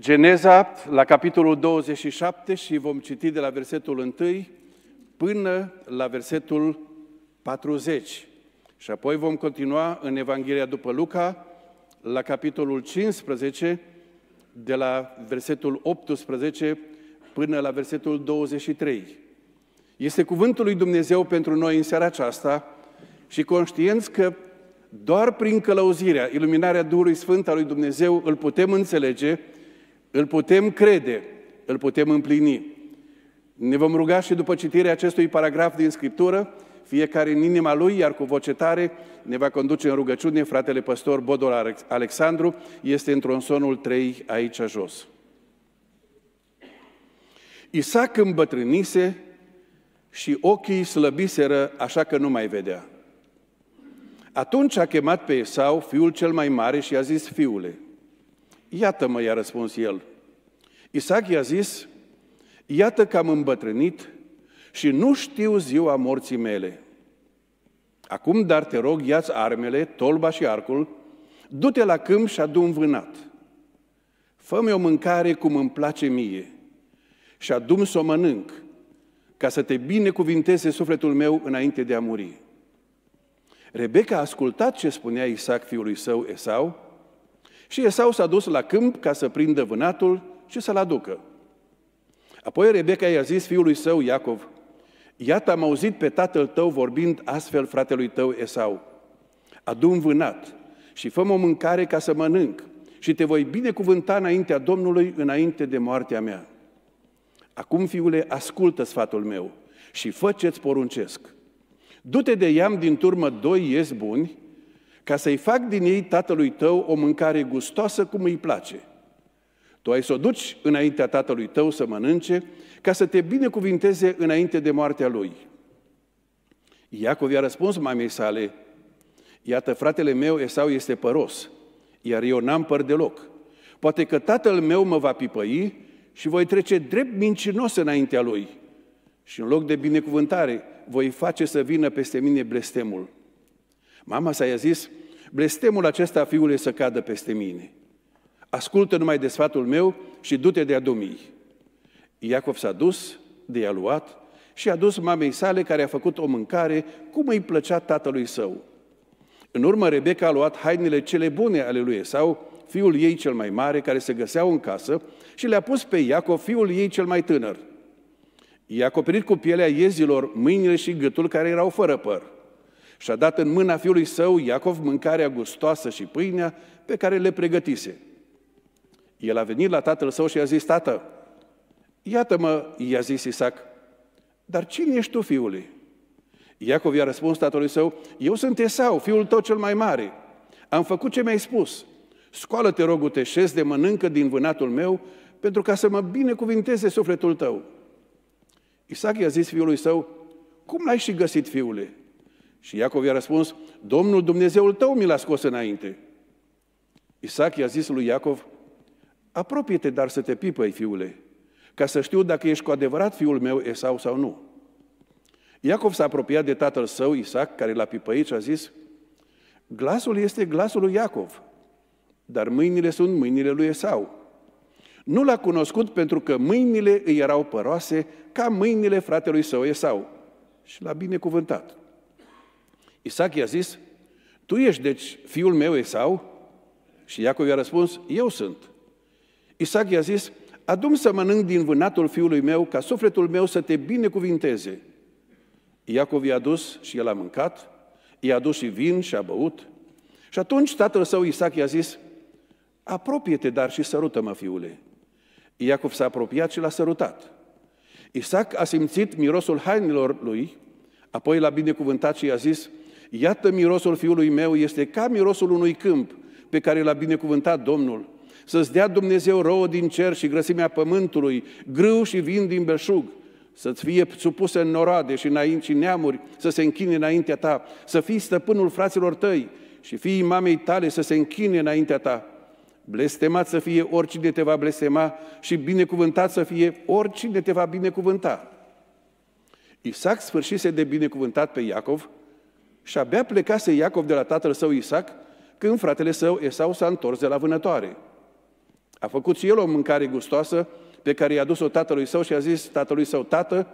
Geneza, la capitolul 27 și vom citi de la versetul 1 până la versetul 40. Și apoi vom continua în Evanghelia după Luca, la capitolul 15, de la versetul 18 până la versetul 23. Este cuvântul lui Dumnezeu pentru noi în seara aceasta și conștienți că doar prin călăuzirea, iluminarea Duhului Sfânt al lui Dumnezeu îl putem înțelege – îl putem crede, îl putem împlini. Ne vom ruga și după citirea acestui paragraf din Scriptură, fiecare în inima lui, iar cu voce tare ne va conduce în rugăciune fratele păstor Bodor Alexandru, este în tronsonul 3 aici jos. Isaac îmbătrânise și ochii slăbiseră așa că nu mai vedea. Atunci a chemat pe Esau, fiul cel mai mare, și a zis, fiule, Iată-mă, i-a răspuns el. Isaac i-a zis, iată că am îmbătrânit și nu știu ziua morții mele. Acum, dar te rog, ia-ți armele, tolba și arcul, du-te la câmp și adu mi vânat. Fă-mi o mâncare cum îmi place mie și adu adu-mi să o mănânc, ca să te binecuvinteze sufletul meu înainte de a muri. Rebecca a ascultat ce spunea Isaac fiului său Esau și Esau s-a dus la câmp ca să prindă vânatul și să-l aducă. Apoi Rebecca i-a zis fiului său Iacov, Iată, am auzit pe tatăl tău vorbind astfel fratelui tău Esau. Adu-mi vânat și fă o mâncare ca să mănânc și te voi binecuvânta înaintea Domnului înainte de moartea mea. Acum, fiule, ascultă sfatul meu și fă ce-ți poruncesc. Du-te de iam din turmă doi iezi buni ca să-i fac din ei tatălui tău o mâncare gustoasă cum îi place. Tu ai să o duci înaintea tatălui tău să mănânce, ca să te binecuvinteze înainte de moartea lui. Iacov i-a răspuns mamei sale, Iată, fratele meu Esau este păros, iar eu n-am păr deloc. Poate că tatăl meu mă va pipăi și voi trece drept mincinos înaintea lui. Și în loc de binecuvântare, voi face să vină peste mine blestemul. Mama sa i-a zis, blestemul acesta, fiule, să cadă peste mine. Ascultă numai de sfatul meu și du-te de-a dumii. Iacov s-a dus, de a luat și a dus mamei sale care a făcut o mâncare cum îi plăcea tatălui său. În urmă, Rebecca a luat hainele cele bune ale lui Esau, fiul ei cel mai mare, care se găseau în casă, și le-a pus pe Iacov, fiul ei cel mai tânăr. I-a acoperit cu pielea iezilor mâinile și gâtul care erau fără păr și a dat în mâna fiului său, Iacov, mâncarea gustoasă și pâinea pe care le pregătise. El a venit la tatăl său și i-a zis, tată, iată-mă, i-a zis Isaac, dar cine ești tu, fiule? Iacov i-a răspuns tatălui său, eu sunt Esau, fiul tău cel mai mare. Am făcut ce mi-ai spus. Scoală-te, rog, uteșez de mănâncă din vânatul meu, pentru ca să mă binecuvinteze sufletul tău. Isaac i-a zis fiului său, cum l-ai și găsit, fiule? Și Iacov i-a răspuns, Domnul Dumnezeul tău mi l-a scos înainte. Isaac i-a zis lui Iacov, apropie-te, dar să te pipăi, fiule, ca să știu dacă ești cu adevărat fiul meu Esau sau nu. Iacov s-a apropiat de tatăl său, Isaac, care l-a pipăit și a zis, glasul este glasul lui Iacov, dar mâinile sunt mâinile lui Esau. Nu l-a cunoscut pentru că mâinile îi erau păroase ca mâinile fratelui său Esau și l-a binecuvântat. Isaac i-a zis, tu ești deci fiul meu Esau? Și Iacov i-a răspuns, eu sunt. Isaac i-a zis, adum să mănânc din vânatul fiului meu, ca sufletul meu să te binecuvinteze. Iacov i-a dus și el a mâncat, i-a dus și vin și a băut. Și atunci tatăl său Isaac i-a zis, apropie-te, dar și sărută-mă, fiule. Iacov s-a apropiat și l-a sărutat. Isaac a simțit mirosul hainelor lui, apoi l-a binecuvântat și i-a zis, Iată mirosul fiului meu este ca mirosul unui câmp pe care l-a binecuvântat Domnul. Să-ți dea Dumnezeu rouă din cer și grăsimea pământului, grâu și vin din belșug, să-ți fie supuse în norade și înainte și neamuri, să se închine înaintea ta, să fii stăpânul fraților tăi și fii mamei tale să se închine înaintea ta. Blestemat să fie oricine te va blestema și binecuvântat să fie oricine te va binecuvânta. Isaac sfârșise de binecuvântat pe Iacov, și abia plecase Iacov de la tatăl său Isaac, când fratele său Esau s-a întors de la vânătoare. A făcut și el o mâncare gustoasă pe care i-a dus-o tatălui său și a zis tatălui său, tată,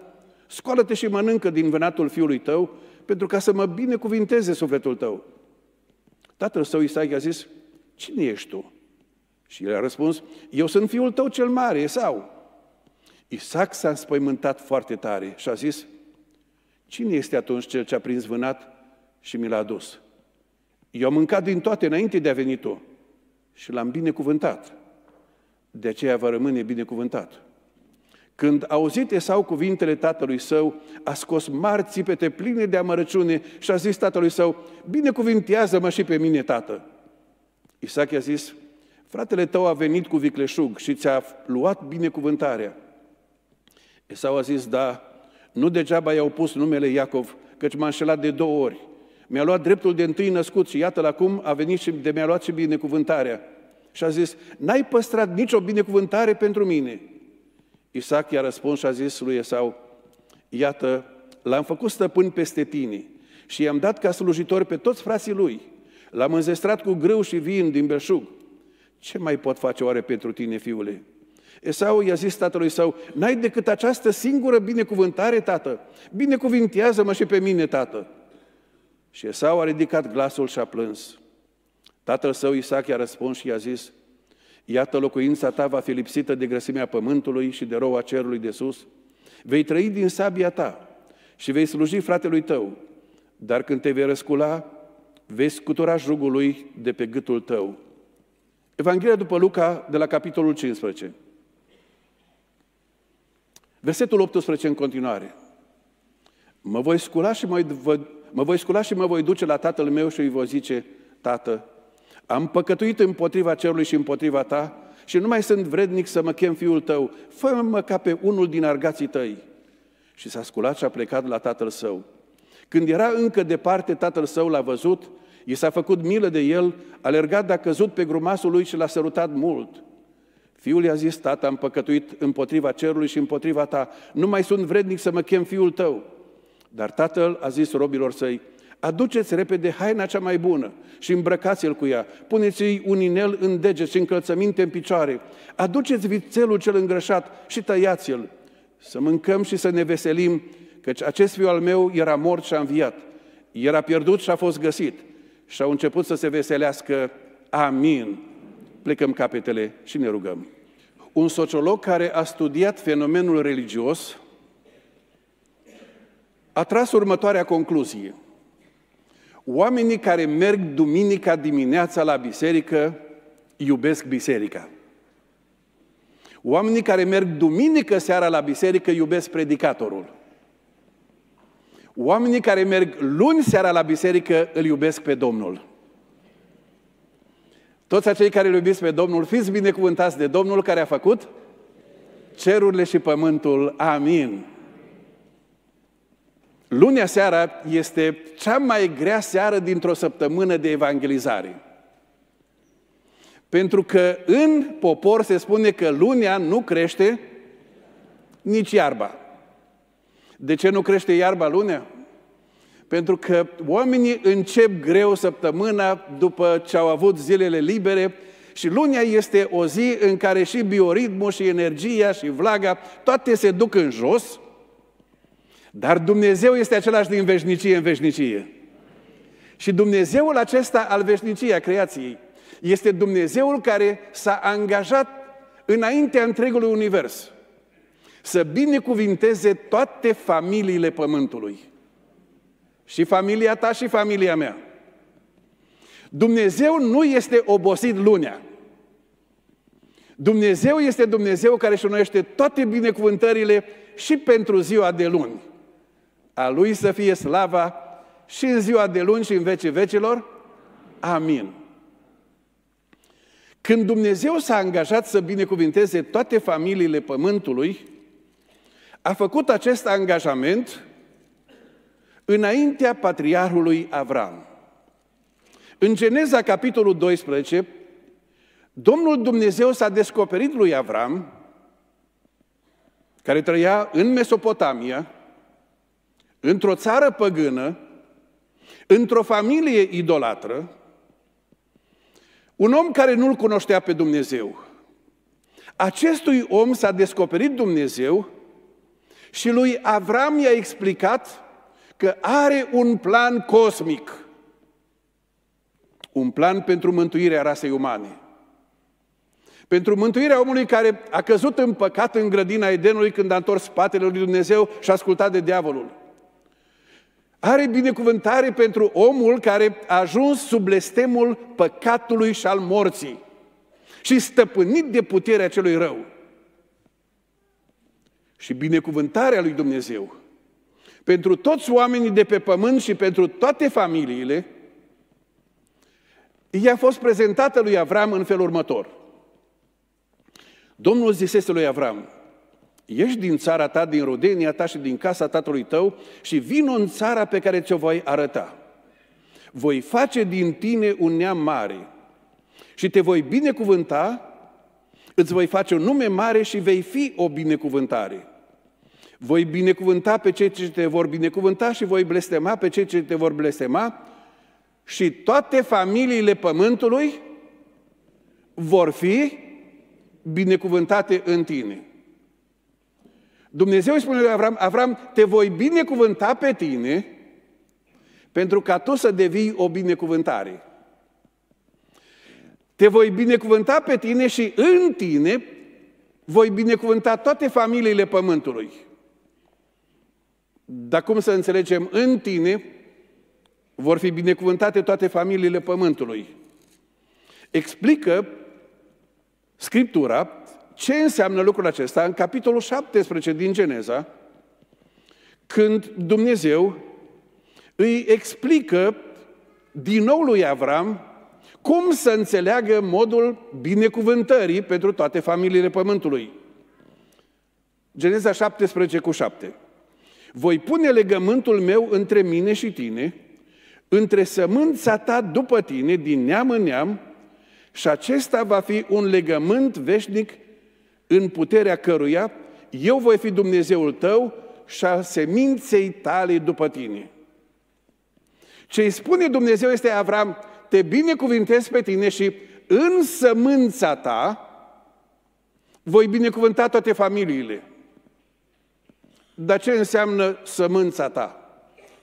scoală-te și mănâncă din venatul fiului tău, pentru ca să mă binecuvinteze sufletul tău. Tatăl său Isaac i-a zis, cine ești tu? Și el a răspuns, eu sunt fiul tău cel mare, Esau. Isaac s-a înspăimântat foarte tare și a zis, cine este atunci cel ce a prins vânat și mi l-a adus. Eu am mâncat din toate înainte de a veni tu și l-am binecuvântat. De aceea va rămâne binecuvântat. Când a auzit Esau cuvintele tatălui său, a scos mari țipete pline de amărăciune și a zis tatălui său, binecuvintează-mă și pe mine, tată. Isaac i-a zis, fratele tău a venit cu vicleșug și ți-a luat binecuvântarea. Esau a zis, da, nu degeaba i-au pus numele Iacov, căci m-a înșelat de două ori mi-a luat dreptul de întâi născut și iată la acum a venit și de mi-a luat și binecuvântarea. Și a zis, n-ai păstrat nicio binecuvântare pentru mine. Isaac i-a răspuns și a zis lui Esau, iată, l-am făcut stăpân peste tine și i-am dat ca slujitor pe toți frații lui. L-am înzestrat cu grâu și vin din belșug. Ce mai pot face oare pentru tine, fiule? Esau i-a zis tatălui său, n-ai decât această singură binecuvântare, tată. Binecuvintează-mă și pe mine, tată. Și Esau a ridicat glasul și a plâns. Tatăl său Isaac i-a răspuns și i-a zis, Iată, locuința ta va fi lipsită de grăsimea pământului și de roa cerului de sus. Vei trăi din sabia ta și vei sluji fratelui tău, dar când te vei răscula, vei scutura jugul lui de pe gâtul tău. Evanghelia după Luca, de la capitolul 15. Versetul 18 în continuare. Mă voi scula și mă voi Mă voi scula și mă voi duce la tatăl meu și îi voi zice, tată, am păcătuit împotriva cerului și împotriva ta și nu mai sunt vrednic să mă chem fiul tău, fă-mă ca pe unul din argații tăi. Și s-a sculat și a plecat la tatăl său. Când era încă departe, tatăl său l-a văzut, i s-a făcut milă de el, a lergat de-a căzut pe grumasul lui și l-a sărutat mult. Fiul i-a zis, tată, am păcătuit împotriva cerului și împotriva ta, nu mai sunt vrednic să mă chem fiul tău. Dar tatăl a zis robilor săi, aduceți repede haina cea mai bună și îmbrăcați-l cu ea, puneți-i un inel în deget și încălțăminte în picioare, aduceți vițelul cel îngrășat și tăiați-l, să mâncăm și să ne veselim, căci acest fiu al meu era mort și a înviat, era pierdut și a fost găsit și au început să se veselească. Amin. Plecăm capetele și ne rugăm. Un sociolog care a studiat fenomenul religios, a tras următoarea concluzie. Oamenii care merg duminica dimineața la biserică iubesc biserica. Oamenii care merg duminică seara la biserică iubesc predicatorul. Oamenii care merg luni seara la biserică îl iubesc pe Domnul. Toți acei care îl iubesc pe Domnul, fiți binecuvântați de Domnul care a făcut cerurile și pământul. Amin. Lunea seara este cea mai grea seară dintr-o săptămână de evangelizare. Pentru că în popor se spune că lunea nu crește nici iarba. De ce nu crește iarba lunea? Pentru că oamenii încep greu săptămâna după ce au avut zilele libere și lunea este o zi în care și bioritmul și energia și vlaga, toate se duc în jos – dar Dumnezeu este același din veșnicie în veșnicie. Și Dumnezeul acesta al veșniciei, a creației, este Dumnezeul care s-a angajat înaintea întregului univers să binecuvinteze toate familiile Pământului. Și familia ta și familia mea. Dumnezeu nu este obosit lunea. Dumnezeu este Dumnezeu care își toate binecuvântările și pentru ziua de luni. A Lui să fie slava și în ziua de luni și în vecii vecilor. Amin. Când Dumnezeu s-a angajat să binecuvinteze toate familiile pământului, a făcut acest angajament înaintea patriarhului Avram. În Geneza, capitolul 12, Domnul Dumnezeu s-a descoperit lui Avram, care trăia în Mesopotamia, într-o țară păgână, într-o familie idolatră, un om care nu-L cunoștea pe Dumnezeu. Acestui om s-a descoperit Dumnezeu și lui Avram i-a explicat că are un plan cosmic. Un plan pentru mântuirea rasei umane. Pentru mântuirea omului care a căzut în păcat în grădina Edenului când a întors spatele lui Dumnezeu și a ascultat de diavolul. Are binecuvântare pentru omul care a ajuns sub blestemul păcatului și al morții și stăpânit de puterea celui rău. Și binecuvântarea lui Dumnezeu pentru toți oamenii de pe pământ și pentru toate familiile, i-a fost prezentată lui Avram în felul următor. Domnul zisese lui Avram, ieși din țara ta, din rudenia ta și din casa tatălui tău și vino în țara pe care ți-o voi arăta. Voi face din tine un neam mare și te voi binecuvânta, îți voi face un nume mare și vei fi o binecuvântare. Voi binecuvânta pe cei ce te vor binecuvânta și voi blestema pe cei ce te vor blestema și toate familiile pământului vor fi binecuvântate în tine. Dumnezeu îi spune lui Avram, Avram, te voi binecuvânta pe tine pentru ca tu să devii o binecuvântare. Te voi binecuvânta pe tine și în tine voi binecuvânta toate familiile pământului. Dar cum să înțelegem, în tine vor fi binecuvântate toate familiile pământului. Explică Scriptura ce înseamnă lucrul acesta? În capitolul 17 din Geneza, când Dumnezeu îi explică din nou lui Avram cum să înțeleagă modul binecuvântării pentru toate familiile pământului. Geneza 17 cu 7. Voi pune legământul meu între mine și tine, între sămânța ta după tine, din neam în neam, și acesta va fi un legământ veșnic în puterea căruia eu voi fi Dumnezeul tău și a seminței tale după tine. Ce îi spune Dumnezeu este Avram, te binecuvintez pe tine și în sămânța ta voi binecuvânta toate familiile. Dar ce înseamnă sămânța ta?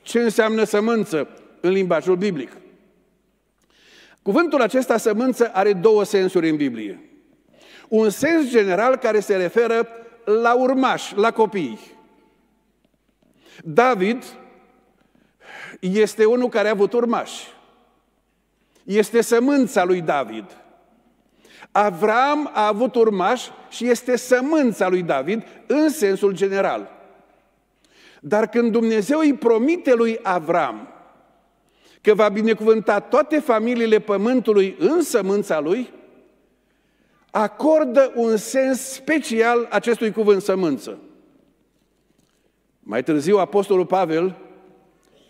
Ce înseamnă sămânță în limbajul biblic? Cuvântul acesta sămânță are două sensuri în Biblie un sens general care se referă la urmași, la copii. David este unul care a avut urmași. Este sămânța lui David. Avram a avut urmași și este sămânța lui David în sensul general. Dar când Dumnezeu îi promite lui Avram că va binecuvânta toate familiile pământului în sămânța lui, acordă un sens special acestui cuvânt sămânță. Mai târziu, Apostolul Pavel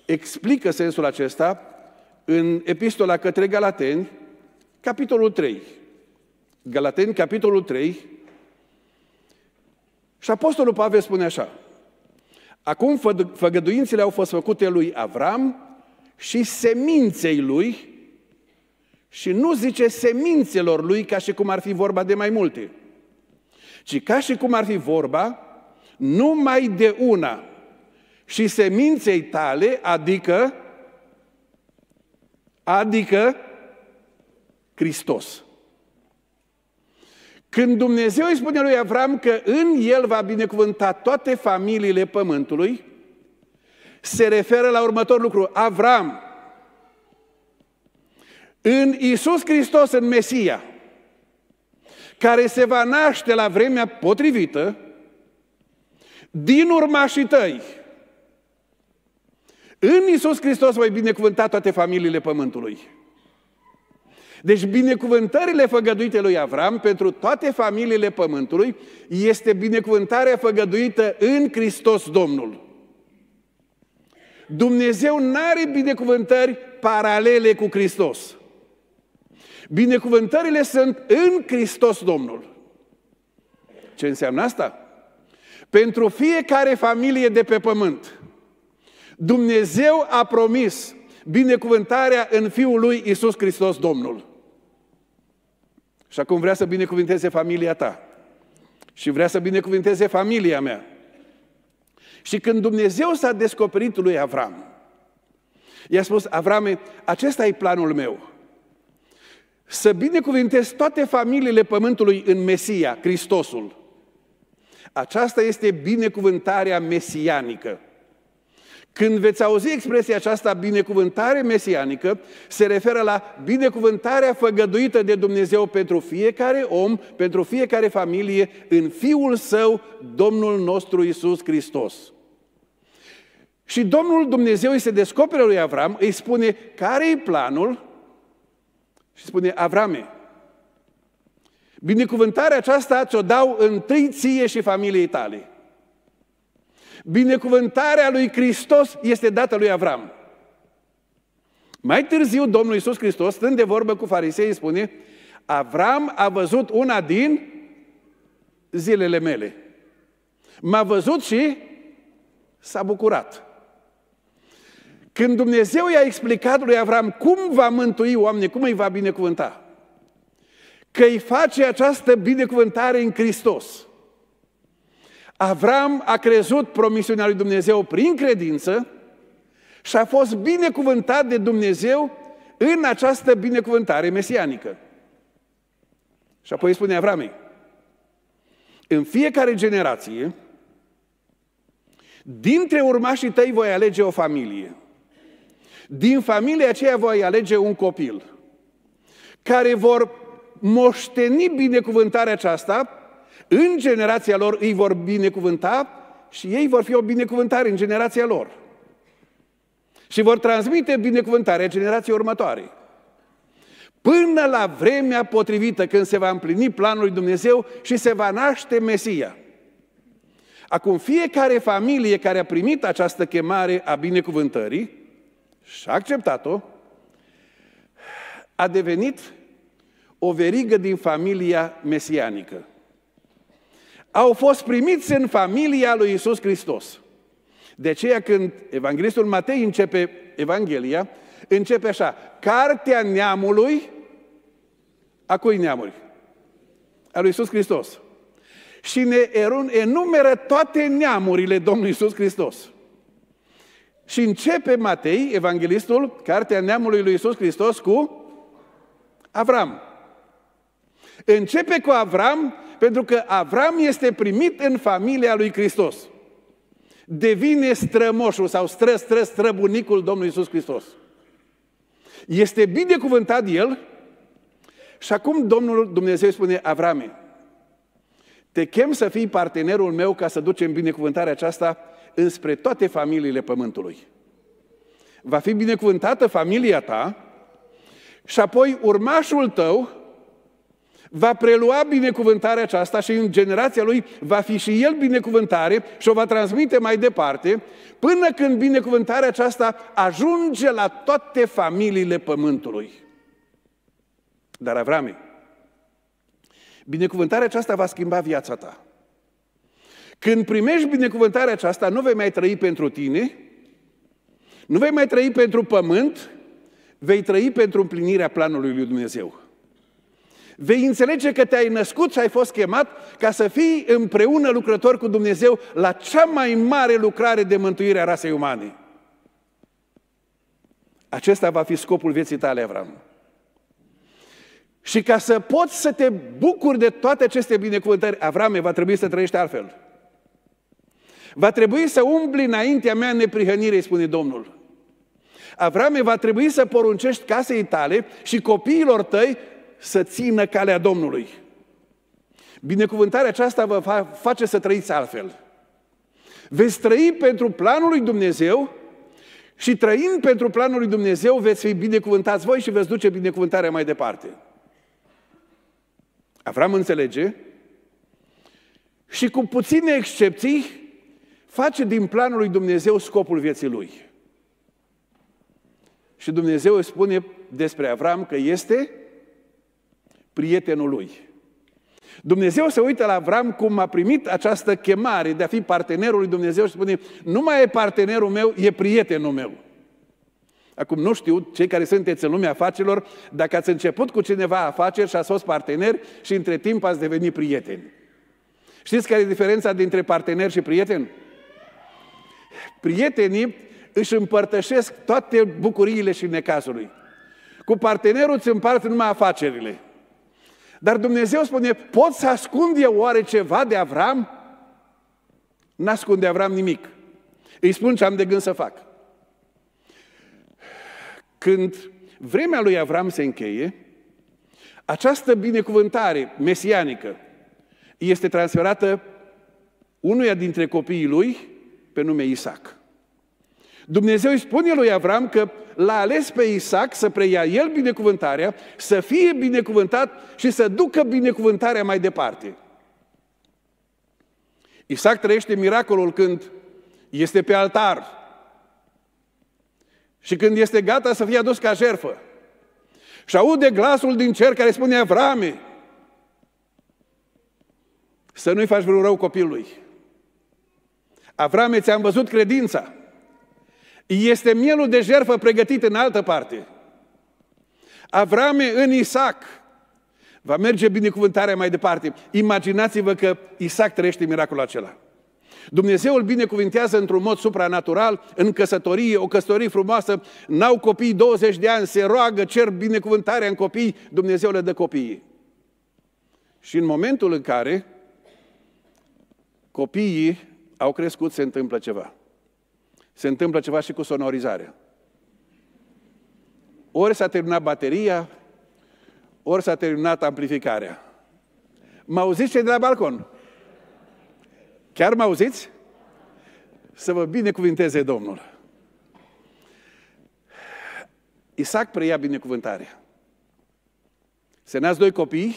explică sensul acesta în epistola către Galateni, capitolul 3. Galateni, capitolul 3. Și Apostolul Pavel spune așa, Acum făgăduințele au fost făcute lui Avram și seminței lui, și nu zice semințelor lui ca și cum ar fi vorba de mai multe, ci ca și cum ar fi vorba numai de una. Și seminței tale, adică, adică Hristos. Când Dumnezeu îi spune lui Avram că în el va binecuvânta toate familiile pământului, se referă la următorul lucru. Avram, în Isus Hristos, în Mesia, care se va naște la vremea potrivită, din urmașii tăi. În Isus Hristos voi binecuvânta toate familiile pământului. Deci binecuvântările făgăduite lui Avram pentru toate familiile pământului este binecuvântarea făgăduită în Hristos Domnul. Dumnezeu nu are binecuvântări paralele cu Hristos. Binecuvântările sunt în Hristos Domnul. Ce înseamnă asta? Pentru fiecare familie de pe pământ, Dumnezeu a promis binecuvântarea în Fiul lui Isus Hristos Domnul. Și acum vrea să binecuvinteze familia ta. Și vrea să binecuvinteze familia mea. Și când Dumnezeu s-a descoperit lui Avram, i-a spus, Avrame, acesta e planul meu să binecuvintez toate familiile pământului în Mesia, Hristosul. Aceasta este binecuvântarea mesianică. Când veți auzi expresia aceasta, binecuvântare mesianică, se referă la binecuvântarea făgăduită de Dumnezeu pentru fiecare om, pentru fiecare familie, în Fiul Său, Domnul nostru Isus Hristos. Și Domnul Dumnezeu îi se descoperă lui Avram, îi spune care e planul, și spune, Avrame, binecuvântarea aceasta ți-o dau întâi ție și familiei tale. Binecuvântarea lui Hristos este dată lui Avram. Mai târziu, Domnul Iisus Hristos, stând de vorbă cu farisei, spune, Avram a văzut una din zilele mele. M-a văzut și s-a bucurat. Când Dumnezeu i-a explicat lui Avram cum va mântui oamenii, cum îi va binecuvânta, că îi face această binecuvântare în Hristos. Avram a crezut promisiunea lui Dumnezeu prin credință și a fost binecuvântat de Dumnezeu în această binecuvântare mesianică. Și apoi spune Avramei, în fiecare generație, dintre urmașii tăi voi alege o familie – din familia aceea voi alege un copil care vor moșteni binecuvântarea aceasta, în generația lor îi vor binecuvânta și ei vor fi o binecuvântare în generația lor. Și vor transmite binecuvântarea generației următoare. Până la vremea potrivită, când se va împlini planul lui Dumnezeu și se va naște Mesia. Acum, fiecare familie care a primit această chemare a binecuvântării, și a acceptat-o, a devenit o verigă din familia mesianică. Au fost primiți în familia lui Isus Hristos. De aceea când Evanghelistul Matei începe Evanghelia, începe așa, cartea neamului, a cui neamuri? A lui Isus Hristos. Și ne enumeră toate neamurile Domnului Isus Hristos. Și începe Matei, evanghelistul, cartea neamului lui Isus Hristos cu Avram. Începe cu Avram pentru că Avram este primit în familia lui Hristos. Devine strămoșul sau stră, stră, străbunicul Domnului Isus Hristos. Este binecuvântat el și acum Domnul Dumnezeu spune Avrame, te chem să fii partenerul meu ca să ducem binecuvântarea aceasta înspre toate familiile pământului. Va fi binecuvântată familia ta și apoi urmașul tău va prelua binecuvântarea aceasta și în generația lui va fi și el binecuvântare și o va transmite mai departe, până când binecuvântarea aceasta ajunge la toate familiile pământului. Dar Avrame, binecuvântarea aceasta va schimba viața ta. Când primești binecuvântarea aceasta, nu vei mai trăi pentru tine, nu vei mai trăi pentru pământ, vei trăi pentru împlinirea planului lui Dumnezeu. Vei înțelege că te-ai născut și ai fost chemat ca să fii împreună lucrător cu Dumnezeu la cea mai mare lucrare de mântuire a rasei umane. Acesta va fi scopul vieții tale, Avram. Și ca să poți să te bucuri de toate aceste binecuvântări, Avrame, va trebui să trăiești altfel. Va trebui să umbli înaintea mea în neprihănire, spune Domnul. Avrame, va trebui să poruncești casei tale și copiilor tăi să țină calea Domnului. Binecuvântarea aceasta vă face să trăiți altfel. Veți trăi pentru planul lui Dumnezeu și trăind pentru planul lui Dumnezeu veți fi binecuvântați voi și veți duce binecuvântarea mai departe. Avram înțelege și cu puține excepții face din planul lui Dumnezeu scopul vieții lui. Și Dumnezeu îi spune despre Avram că este prietenul lui. Dumnezeu se uită la Avram cum a primit această chemare de a fi partenerul lui Dumnezeu și spune, nu mai e partenerul meu, e prietenul meu. Acum nu știu, cei care sunteți în lumea afacerilor, dacă ați început cu cineva afaceri și ați fost parteneri și între timp ați devenit prieteni. Știți care e diferența dintre partener și prieten? Prietenii își împărtășesc toate bucuriile și necazului. Cu partenerul îți împarte numai afacerile. Dar Dumnezeu spune, pot să ascund eu oare ceva de Avram? N-ascunde Avram nimic. Îi spun ce am de gând să fac. Când vremea lui Avram se încheie, această binecuvântare mesianică este transferată unuia dintre copiii lui pe nume Isaac. Dumnezeu îi spune lui Avram că l-a ales pe Isaac să preia el binecuvântarea, să fie binecuvântat și să ducă binecuvântarea mai departe. Isaac trăiește miracolul când este pe altar și când este gata să fie adus ca jerfă. Și aude glasul din cer care spune Avrame, să nu-i faci vreun rău copilului. Avrame, ți-am văzut credința. Este mielul de jerfă pregătit în altă parte. Avrame în Isaac. Va merge binecuvântarea mai departe. Imaginați-vă că Isaac trăiește miracolul acela. Dumnezeul binecuvintează într-un mod supranatural, în căsătorie, o căsătorie frumoasă, n-au copii 20 de ani, se roagă, cer binecuvântarea în copii, Dumnezeu le dă copiii. Și în momentul în care copiii au crescut, se întâmplă ceva. Se întâmplă ceva și cu sonorizarea. Ori s-a terminat bateria, ori s-a terminat amplificarea. Mă auziți cei de la balcon? Chiar mă auziți? Să vă binecuvinteze Domnul. Isaac preia binecuvântarea. Se nasc doi copii,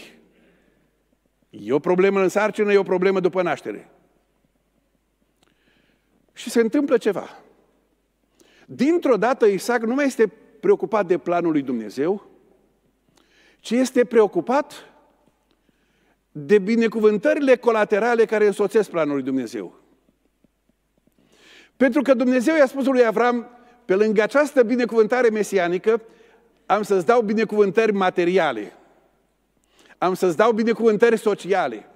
e o problemă în sarcină, e o problemă după naștere și se întâmplă ceva. Dintr-o dată Isaac nu mai este preocupat de planul lui Dumnezeu, ci este preocupat de binecuvântările colaterale care însoțesc planul lui Dumnezeu. Pentru că Dumnezeu i-a spus lui Avram, pe lângă această binecuvântare mesianică, am să-ți dau binecuvântări materiale, am să-ți dau binecuvântări sociale,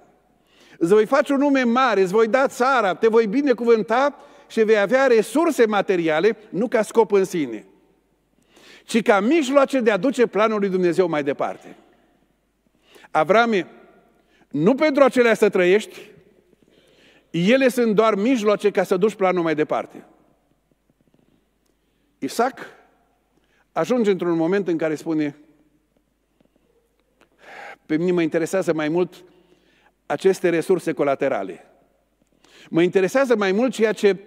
îți voi face un nume mare, îți voi da țara, te voi binecuvânta și vei avea resurse materiale, nu ca scop în sine, ci ca mijloace de a duce planul lui Dumnezeu mai departe. Avrame, nu pentru acelea să trăiești, ele sunt doar mijloace ca să duci planul mai departe. Isaac ajunge într-un moment în care spune, pe mine mă interesează mai mult aceste resurse colaterale. Mă interesează mai mult ceea ce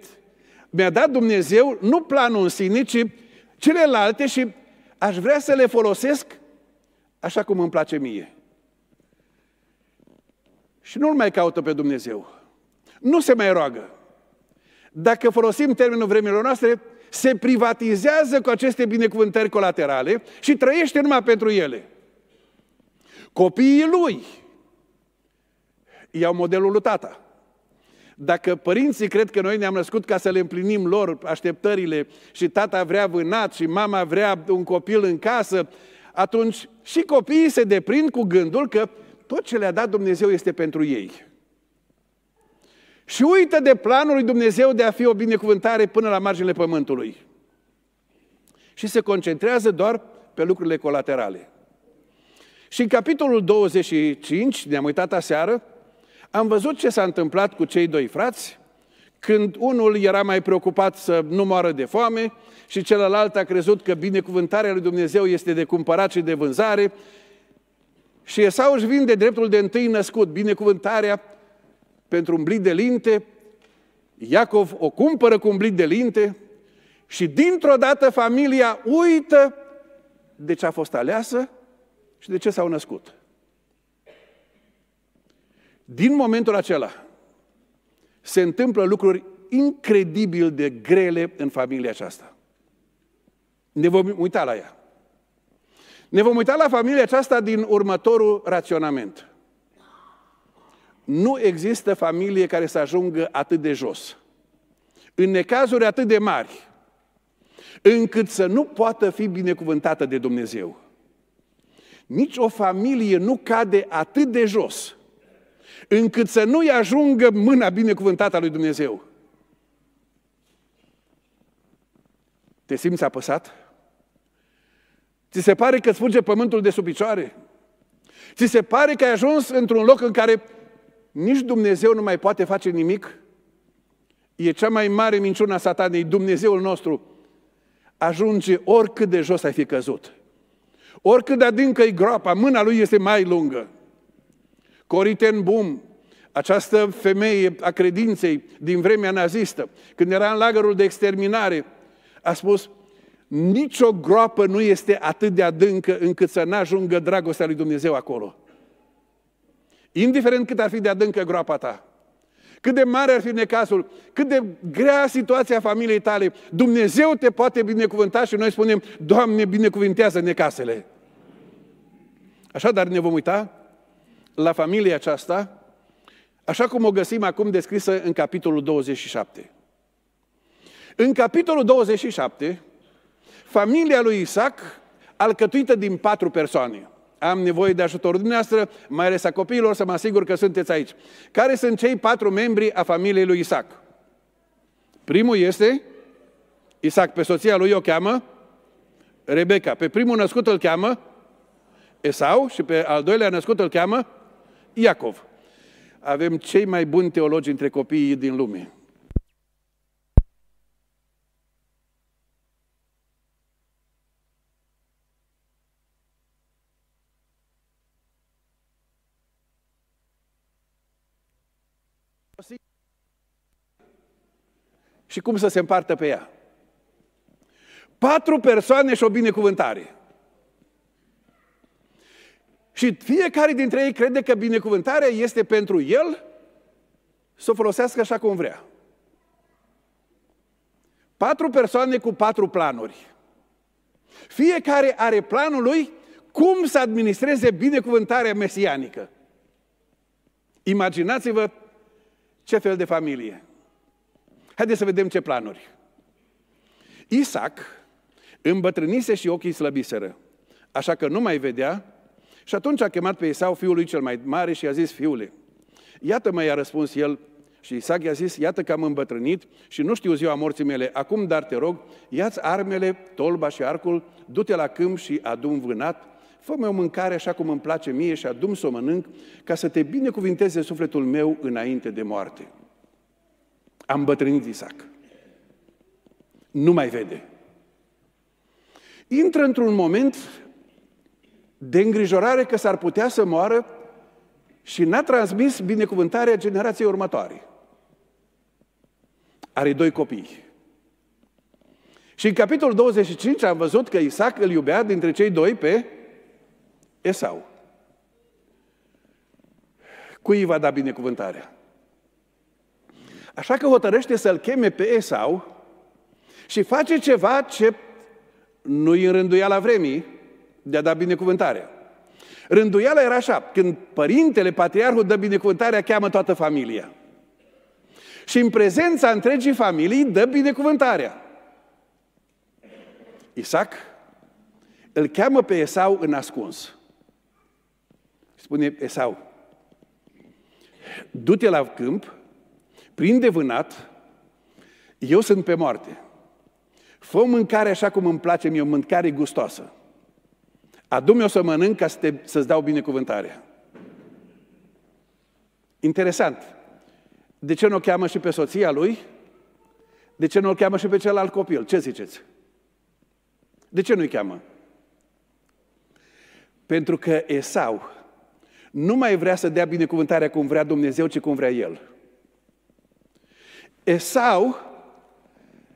mi-a dat Dumnezeu nu planul în sine, ci celelalte și aș vrea să le folosesc așa cum îmi place mie. Și nu-L mai caută pe Dumnezeu. Nu se mai roagă. Dacă folosim termenul vremilor noastre, se privatizează cu aceste binecuvântări colaterale și trăiește numai pentru ele. Copiii lui iau modelul lui tata. Dacă părinții cred că noi ne-am născut ca să le împlinim lor așteptările și tata vrea vânat și mama vrea un copil în casă, atunci și copiii se deprind cu gândul că tot ce le-a dat Dumnezeu este pentru ei. Și uită de planul lui Dumnezeu de a fi o binecuvântare până la marginile pământului. Și se concentrează doar pe lucrurile colaterale. Și în capitolul 25, ne-am uitat aseară, am văzut ce s-a întâmplat cu cei doi frați, când unul era mai preocupat să nu moară de foame și celălalt a crezut că binecuvântarea lui Dumnezeu este de cumpărat și de vânzare și Esau își vinde dreptul de întâi născut, binecuvântarea pentru un blid de linte, Iacov o cumpără cu un blid de linte și dintr-o dată familia uită de ce a fost aleasă și de ce s-au născut. Din momentul acela se întâmplă lucruri incredibil de grele în familia aceasta. Ne vom uita la ea. Ne vom uita la familia aceasta din următorul raționament. Nu există familie care să ajungă atât de jos, în necazuri atât de mari, încât să nu poată fi binecuvântată de Dumnezeu. Nici o familie nu cade atât de jos – încât să nu-i ajungă mâna binecuvântată a lui Dumnezeu. Te simți apăsat? Ți se pare că sfurge pământul de sub picioare? Ți se pare că ai ajuns într-un loc în care nici Dumnezeu nu mai poate face nimic? E cea mai mare minciună a satanei, Dumnezeul nostru ajunge oricât de jos ai fi căzut. Oricât de adâncă e groapa, mâna lui este mai lungă. Coriten Bum, această femeie a credinței din vremea nazistă, când era în lagărul de exterminare, a spus, nicio groapă nu este atât de adâncă încât să n-ajungă dragostea lui Dumnezeu acolo. Indiferent cât ar fi de adâncă groapa ta, cât de mare ar fi necasul, cât de grea situația familiei tale, Dumnezeu te poate binecuvânta și noi spunem, Doamne, binecuvintează necasele. Așadar ne vom uita la familia aceasta, așa cum o găsim acum descrisă în capitolul 27. În capitolul 27, familia lui Isaac, alcătuită din patru persoane, am nevoie de ajutorul dumneavoastră, mai ales a copiilor, să mă asigur că sunteți aici. Care sunt cei patru membri a familiei lui Isaac? Primul este Isaac, pe soția lui o cheamă Rebecca. Pe primul născut îl cheamă Esau și pe al doilea născut îl cheamă Iacov. Avem cei mai buni teologi între copiii din lume. Și cum să se împartă pe ea. Patru persoane și o binecuvântare. Și fiecare dintre ei crede că binecuvântarea este pentru el să o folosească așa cum vrea. Patru persoane cu patru planuri. Fiecare are planul lui cum să administreze binecuvântarea mesianică. Imaginați-vă ce fel de familie. Haideți să vedem ce planuri. Isaac îmbătrânise și ochii slăbiseră, așa că nu mai vedea și atunci a chemat pe Isau fiul lui cel mai mare, și a zis, fiule, iată mai a răspuns el, și Isaac i-a zis, iată că am îmbătrânit și nu știu ziua morții mele, acum dar te rog, ia-ți armele, tolba și arcul, du-te la câmp și adu vânat, fă o mâncare așa cum îmi place mie și adum să o mănânc, ca să te binecuvinteze sufletul meu înainte de moarte. Am îmbătrânit Isaac. Nu mai vede. Intră într-un moment de îngrijorare că s-ar putea să moară și n-a transmis binecuvântarea generației următoare. Are doi copii. Și în capitolul 25 am văzut că Isaac îl iubea dintre cei doi pe Esau. Cui va da binecuvântarea? Așa că hotărăște să-l cheme pe Esau și face ceva ce nu-i rânduia la vremii, de a da binecuvântarea. Rânduiala era așa, când părintele, patriarhul, dă binecuvântarea, cheamă toată familia. Și în prezența întregii familii dă binecuvântarea. Isaac îl cheamă pe Esau în ascuns. Spune Esau, du-te la câmp, prinde vânat, eu sunt pe moarte. Fă mâncare așa cum îmi place mie, o mâncare gustoasă. Adu-mi o să mănânc ca să te, să-ți dau binecuvântarea. Interesant. De ce nu o cheamă și pe soția lui? De ce nu o cheamă și pe celălalt copil? Ce ziceți? De ce nu-i cheamă? Pentru că Esau nu mai vrea să dea binecuvântarea cum vrea Dumnezeu, ci cum vrea el. Esau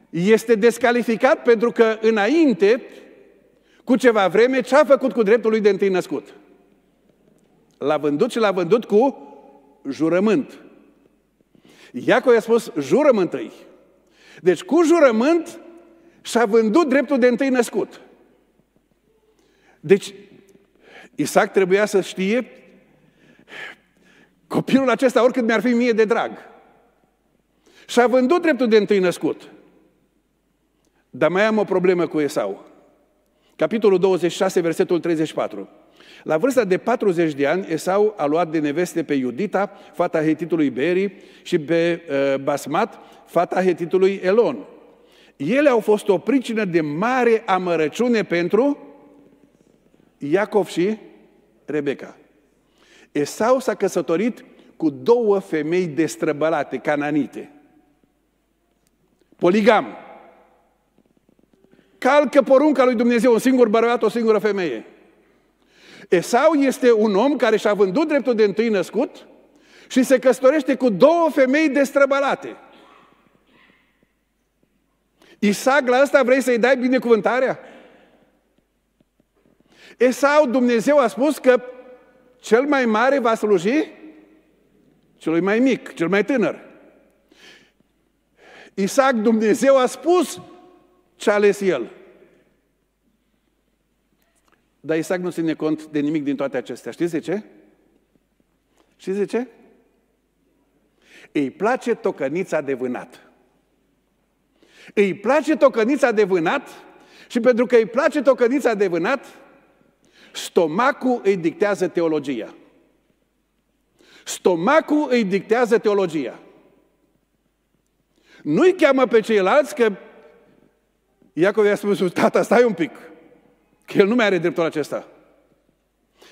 este descalificat pentru că înainte cu ceva vreme, ce a făcut cu dreptul lui de întâi născut? L-a vândut și l-a vândut cu jurământ. Iacov i-a spus, jurământ întâi. Deci cu jurământ și-a vândut dreptul de întâi născut. Deci, Isaac trebuia să știe copilul acesta, oricât mi-ar fi mie de drag. Și-a vândut dreptul de întâi născut. Dar mai am o problemă cu Esau. Capitolul 26, versetul 34. La vârsta de 40 de ani, Esau a luat de neveste pe Iudita, fata hetitului Beri, și pe uh, Basmat, fata hetitului Elon. Ele au fost o pricină de mare amărăciune pentru Iacov și Rebecca. Esau s-a căsătorit cu două femei destrăbălate, cananite. Poligam calcă porunca lui Dumnezeu, un singur bărbat, o singură femeie. Esau este un om care și-a vândut dreptul de întâi născut și se căsătorește cu două femei destrăbălate. Isaac, la asta vrei să-i dai binecuvântarea? Esau, Dumnezeu a spus că cel mai mare va sluji celui mai mic, cel mai tânăr. Isaac, Dumnezeu a spus ce-a ales el. Dar Isaac nu ține cont de nimic din toate acestea. Știți de ce? Știți de ce? Îi place tocănița de vânat. Îi place tocănița de vânat și pentru că îi place tocănița de vânat, stomacul îi dictează teologia. Stomacul îi dictează teologia. Nu-i cheamă pe ceilalți că Iacov i-a spus, tata, stai un pic, că el nu mai are dreptul acesta.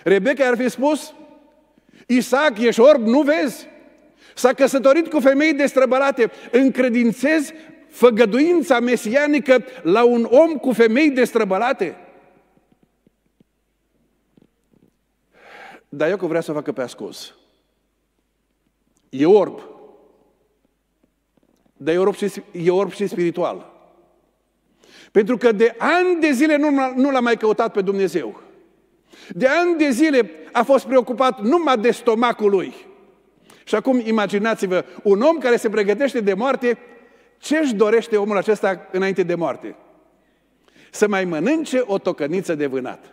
Rebecca ar fi spus, Isaac, ești orb, nu vezi? S-a căsătorit cu femei destrăbălate. Încredințezi făgăduința mesianică la un om cu femei destrăbălate? Dar Iacov vrea să o facă pe ascuns. E orb. Dar e orb și, e orb și spiritual. Pentru că de ani de zile nu, nu l-a mai căutat pe Dumnezeu. De ani de zile a fost preocupat numai de stomacul lui. Și acum imaginați-vă, un om care se pregătește de moarte, ce își dorește omul acesta înainte de moarte? Să mai mănânce o tocăniță de vânat.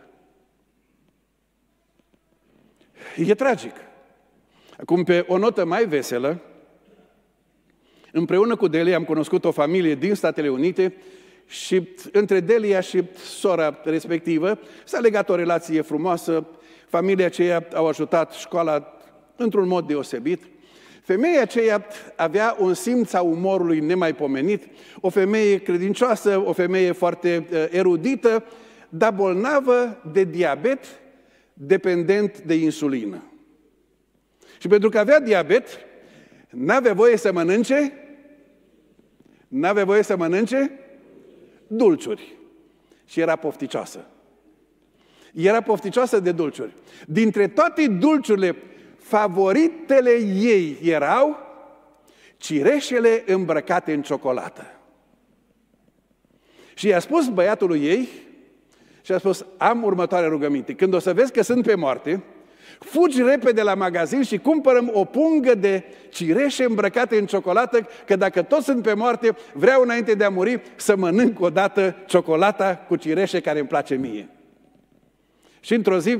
E tragic. Acum, pe o notă mai veselă, împreună cu Delia am cunoscut o familie din Statele Unite și între Delia și sora respectivă s-a legat o relație frumoasă, familia aceea au ajutat școala într-un mod deosebit. Femeia aceea avea un simț a umorului nemaipomenit, o femeie credincioasă, o femeie foarte eh, erudită, dar bolnavă de diabet, dependent de insulină. Și pentru că avea diabet, n-avea voie să mănânce, n-avea voie să mănânce dulciuri. Și era pofticioasă. Era pofticioasă de dulciuri. Dintre toate dulciurile, favoritele ei erau cireșele îmbrăcate în ciocolată. Și i-a spus băiatului ei, și a spus, am următoarea rugăminte. Când o să vezi că sunt pe moarte, Fugi repede la magazin și cumpărăm o pungă de cireșe îmbrăcate în ciocolată, că dacă toți sunt pe moarte, vreau înainte de a muri să mănânc odată ciocolata cu cireșe care îmi place mie. Și într-o zi,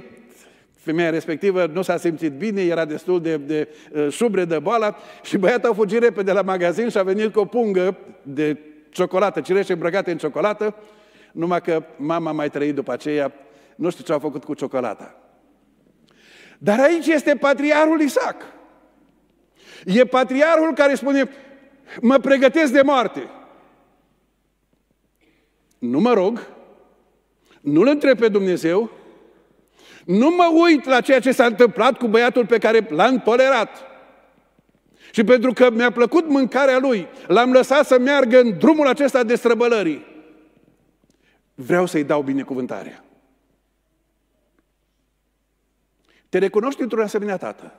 femeia respectivă nu s-a simțit bine, era destul de, de uh, șubre de boală și băiatul a fugit repede la magazin și a venit cu o pungă de ciocolată, cireșe îmbrăcate în ciocolată, numai că mama mai trăit după aceea, nu știu ce a făcut cu ciocolata. Dar aici este patriarhul Isaac. E patriarhul care spune, mă pregătesc de moarte. Nu mă rog, nu-L întreb pe Dumnezeu, nu mă uit la ceea ce s-a întâmplat cu băiatul pe care l-am tolerat. Și pentru că mi-a plăcut mâncarea lui, l-am lăsat să meargă în drumul acesta de străbălării. Vreau să-i dau binecuvântarea. Te recunoști într-un asemenea tată.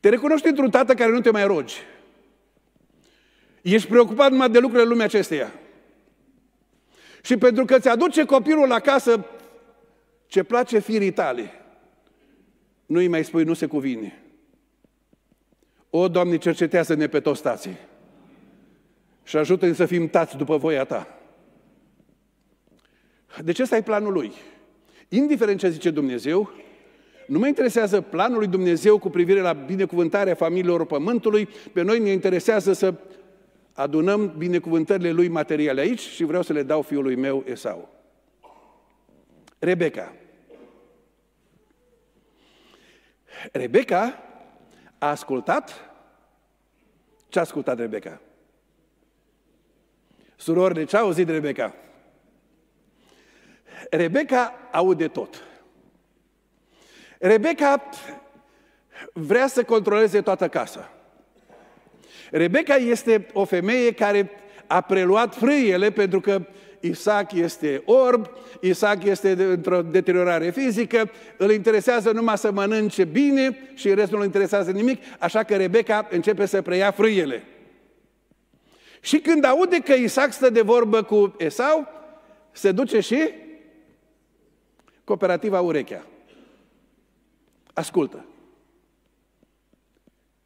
Te recunoști într-un tată care nu te mai rogi. Ești preocupat numai de lucrurile lumii acesteia. Și pentru că ți-aduce copilul la casă ce place firii tale, nu îi mai spui, nu se cuvine. O, Doamne, cercetează-ne pe toți tații și ajută-ne să fim tați după voia Ta. Deci ăsta e planul Lui. Indiferent ce zice Dumnezeu, nu mă interesează planul lui Dumnezeu cu privire la binecuvântarea familiilor pământului, pe noi ne interesează să adunăm binecuvântările lui materiale aici și vreau să le dau fiului meu Esau. Rebecca. Rebecca a ascultat ce a ascultat Rebecca? Surorile, ce a auzit Rebecca? Rebecca aude tot. Rebecca vrea să controleze toată casa. Rebecca este o femeie care a preluat frâiele pentru că Isaac este orb, Isaac este într-o deteriorare fizică, îl interesează numai să mănânce bine și restul nu interesează nimic, așa că Rebecca începe să preia frâiele. Și când aude că Isaac stă de vorbă cu Esau, se duce și cooperativa Urechea. Ascultă.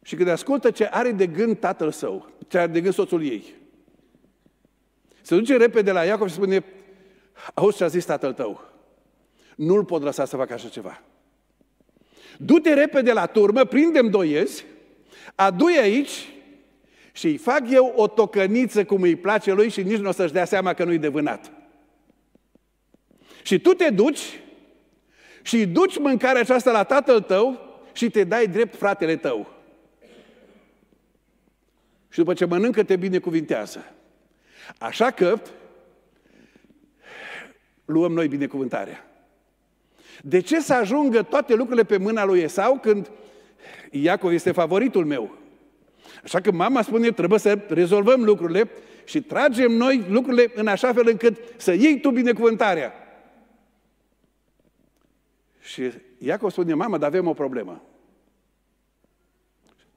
Și când ascultă ce are de gând tatăl său, ce are de gând soțul ei, se duce repede la Iacov și spune, auzi ce a zis tatăl tău, nu-l pot lăsa să facă așa ceva. Du-te repede la turmă, prindem doi iezi, adu aici și îi fac eu o tocăniță cum îi place lui și nici nu o să-și dea seama că nu-i de vânat. Și tu te duci și duci mâncarea aceasta la tatăl tău și te dai drept fratele tău. Și după ce mănâncă, te binecuvintează. Așa că luăm noi binecuvântarea. De ce să ajungă toate lucrurile pe mâna lui Esau când Iacov este favoritul meu? Așa că mama spune, trebuie să rezolvăm lucrurile și tragem noi lucrurile în așa fel încât să iei tu binecuvântarea. Și Iacov spune, mamă, dar avem o problemă.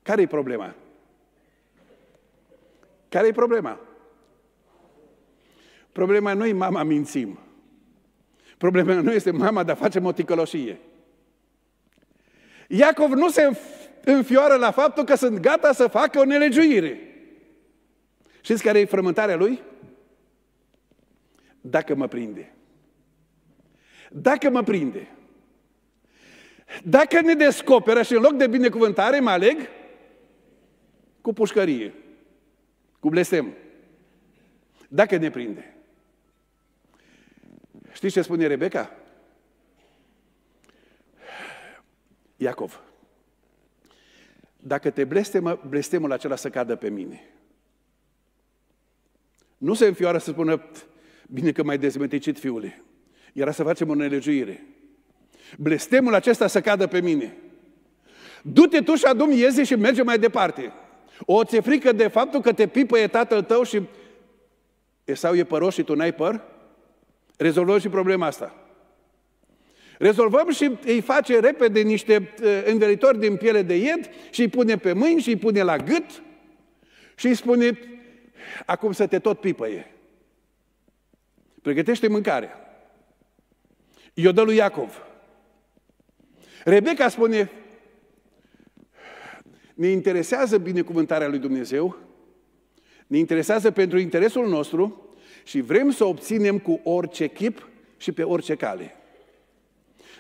Care-i problema? Care-i problema? Problema nu e mama mințim. Problema nu este mama, dar facem o ticăloșie. Iacov nu se înfioară la faptul că sunt gata să facă o nelegiuire. Știți care e frământarea lui? Dacă mă prinde. Dacă mă prinde. Dacă ne descoperă și în loc de binecuvântare mă aleg cu pușcărie, cu blestem. Dacă ne prinde. Știți ce spune Rebecca? Iacov, dacă te blestemă, blestemul acela să cadă pe mine. Nu se înfioară să spună, bine că mai ai dezmeticit, fiule. Era să facem o nelegiuire. Blestemul acesta să cadă pe mine. Du-te tu și adu iezi și merge mai departe. O, ți frică de faptul că te e tatăl tău și sau e păros și tu n-ai păr? Rezolvăm și problema asta. Rezolvăm și îi face repede niște ă, învelitori din piele de ied și îi pune pe mâini și îi pune la gât și îi spune, acum să te tot pipăie. Pregătește mâncarea. Iodă lui Iacov. Rebecca spune, ne interesează binecuvântarea lui Dumnezeu, ne interesează pentru interesul nostru și vrem să obținem cu orice chip și pe orice cale.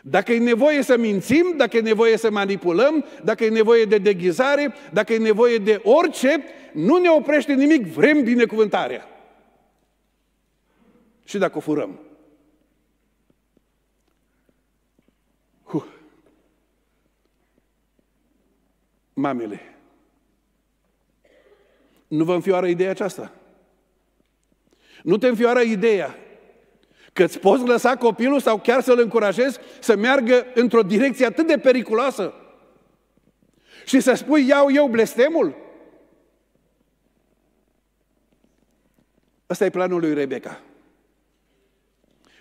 Dacă e nevoie să mințim, dacă e nevoie să manipulăm, dacă e nevoie de deghizare, dacă e nevoie de orice, nu ne oprește nimic, vrem binecuvântarea. Și dacă o furăm. mamele. Nu vă înfioară ideea aceasta? Nu te înfioară ideea că îți poți lăsa copilul sau chiar să-l încurajezi să meargă într-o direcție atât de periculoasă și să spui, iau eu blestemul? Ăsta e planul lui Rebecca.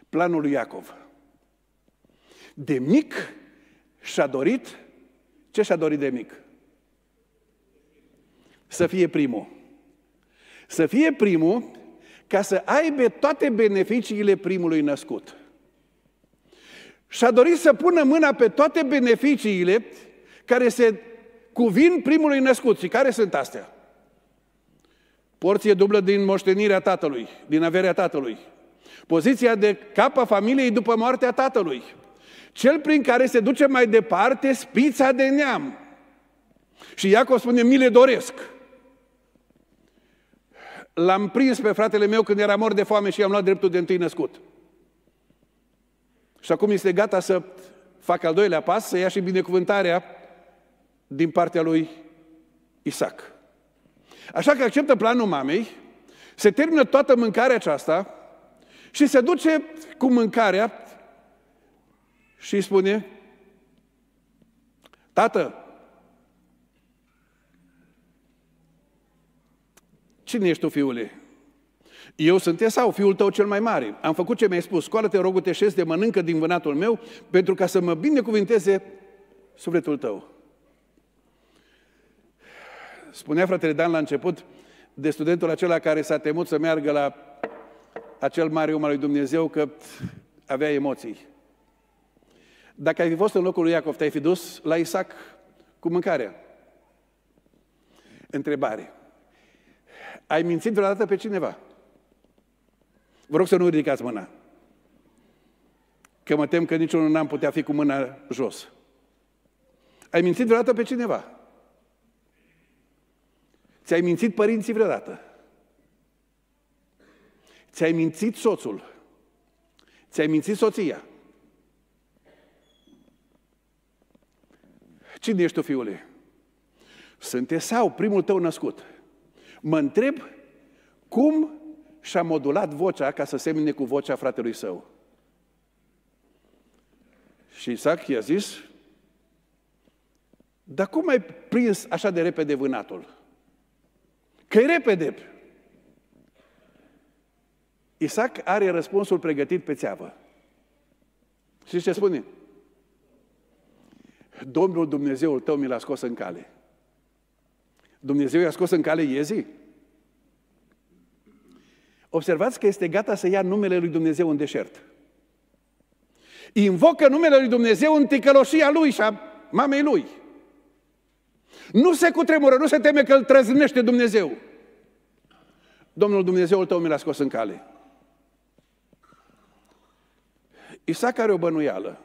Planul lui Iacov. De mic și-a dorit ce și-a dorit de mic? să fie primul. Să fie primul ca să aibă toate beneficiile primului născut. Și a dorit să pună mâna pe toate beneficiile care se cuvin primului născut. Și care sunt astea? Porție dublă din moștenirea tatălui, din averea tatălui. Poziția de cap a familiei după moartea tatălui. Cel prin care se duce mai departe spița de neam. Și Iacov spune, mi le doresc. L-am prins pe fratele meu când era mor de foame și i-am luat dreptul de întâi născut. Și acum este gata să facă al doilea pas, să ia și binecuvântarea din partea lui Isaac. Așa că acceptă planul mamei, se termină toată mâncarea aceasta și se duce cu mâncarea și îi spune, Tată, Cine ești tu, fiule? Eu sunt Esau, fiul tău cel mai mare. Am făcut ce mi-ai spus. Scoală-te, rog, te șezi de mănâncă din vânatul meu, pentru ca să mă binecuvinteze sufletul tău. Spunea fratele Dan la început de studentul acela care s-a temut să meargă la acel mare om al lui Dumnezeu că avea emoții. Dacă ai fi fost în locul lui Iacov, te-ai fi dus la Isaac cu mâncarea. Întrebare. Ai mințit vreodată pe cineva? Vă rog să nu ridicați mâna. Că mă tem că niciunul n-am putea fi cu mâna jos. Ai mințit vreodată pe cineva? Ți-ai mințit părinții vreodată? Ți-ai mințit soțul? Ți-ai mințit soția? Cine ești tu, fiule? Sunte sau primul tău născut? Mă întreb cum și-a modulat vocea ca să semene cu vocea fratelui său. Și Isaac i-a zis, dar cum ai prins așa de repede vânatul? Că repede! Isaac are răspunsul pregătit pe țeavă. Și ce spune? Domnul Dumnezeul tău mi l-a scos în cale. Dumnezeu i-a scos în cale Iezi? Observați că este gata să ia numele lui Dumnezeu în deșert. Invocă numele lui Dumnezeu în ticăloșia lui și a mamei lui. Nu se cutremură, nu se teme că îl trăznește Dumnezeu. Domnul Dumnezeul tău mi l-a scos în cale. Isaac are o bănuială.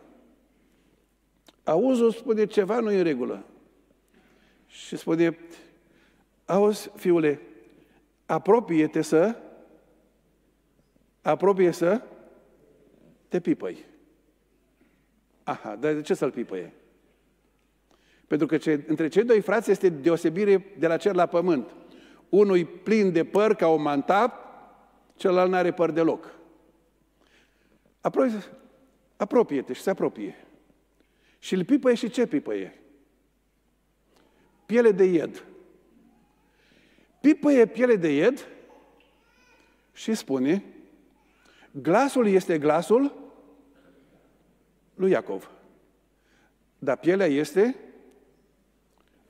Auzul spune ceva nu în regulă. Și spune, Auzi, fiule, apropie-te să, apropie să te pipăi. Aha, dar de ce să-l pipăie? Pentru că ce, între cei doi frați este deosebire de la cer la pământ. Unul e plin de păr ca o mantap, celălalt nu are păr deloc. Apoi, apropie-te și se apropie. Și îl pipăie și ce pipăie? Piele de ied pipăie piele de ied și spune, glasul este glasul lui Iacov, dar pielea este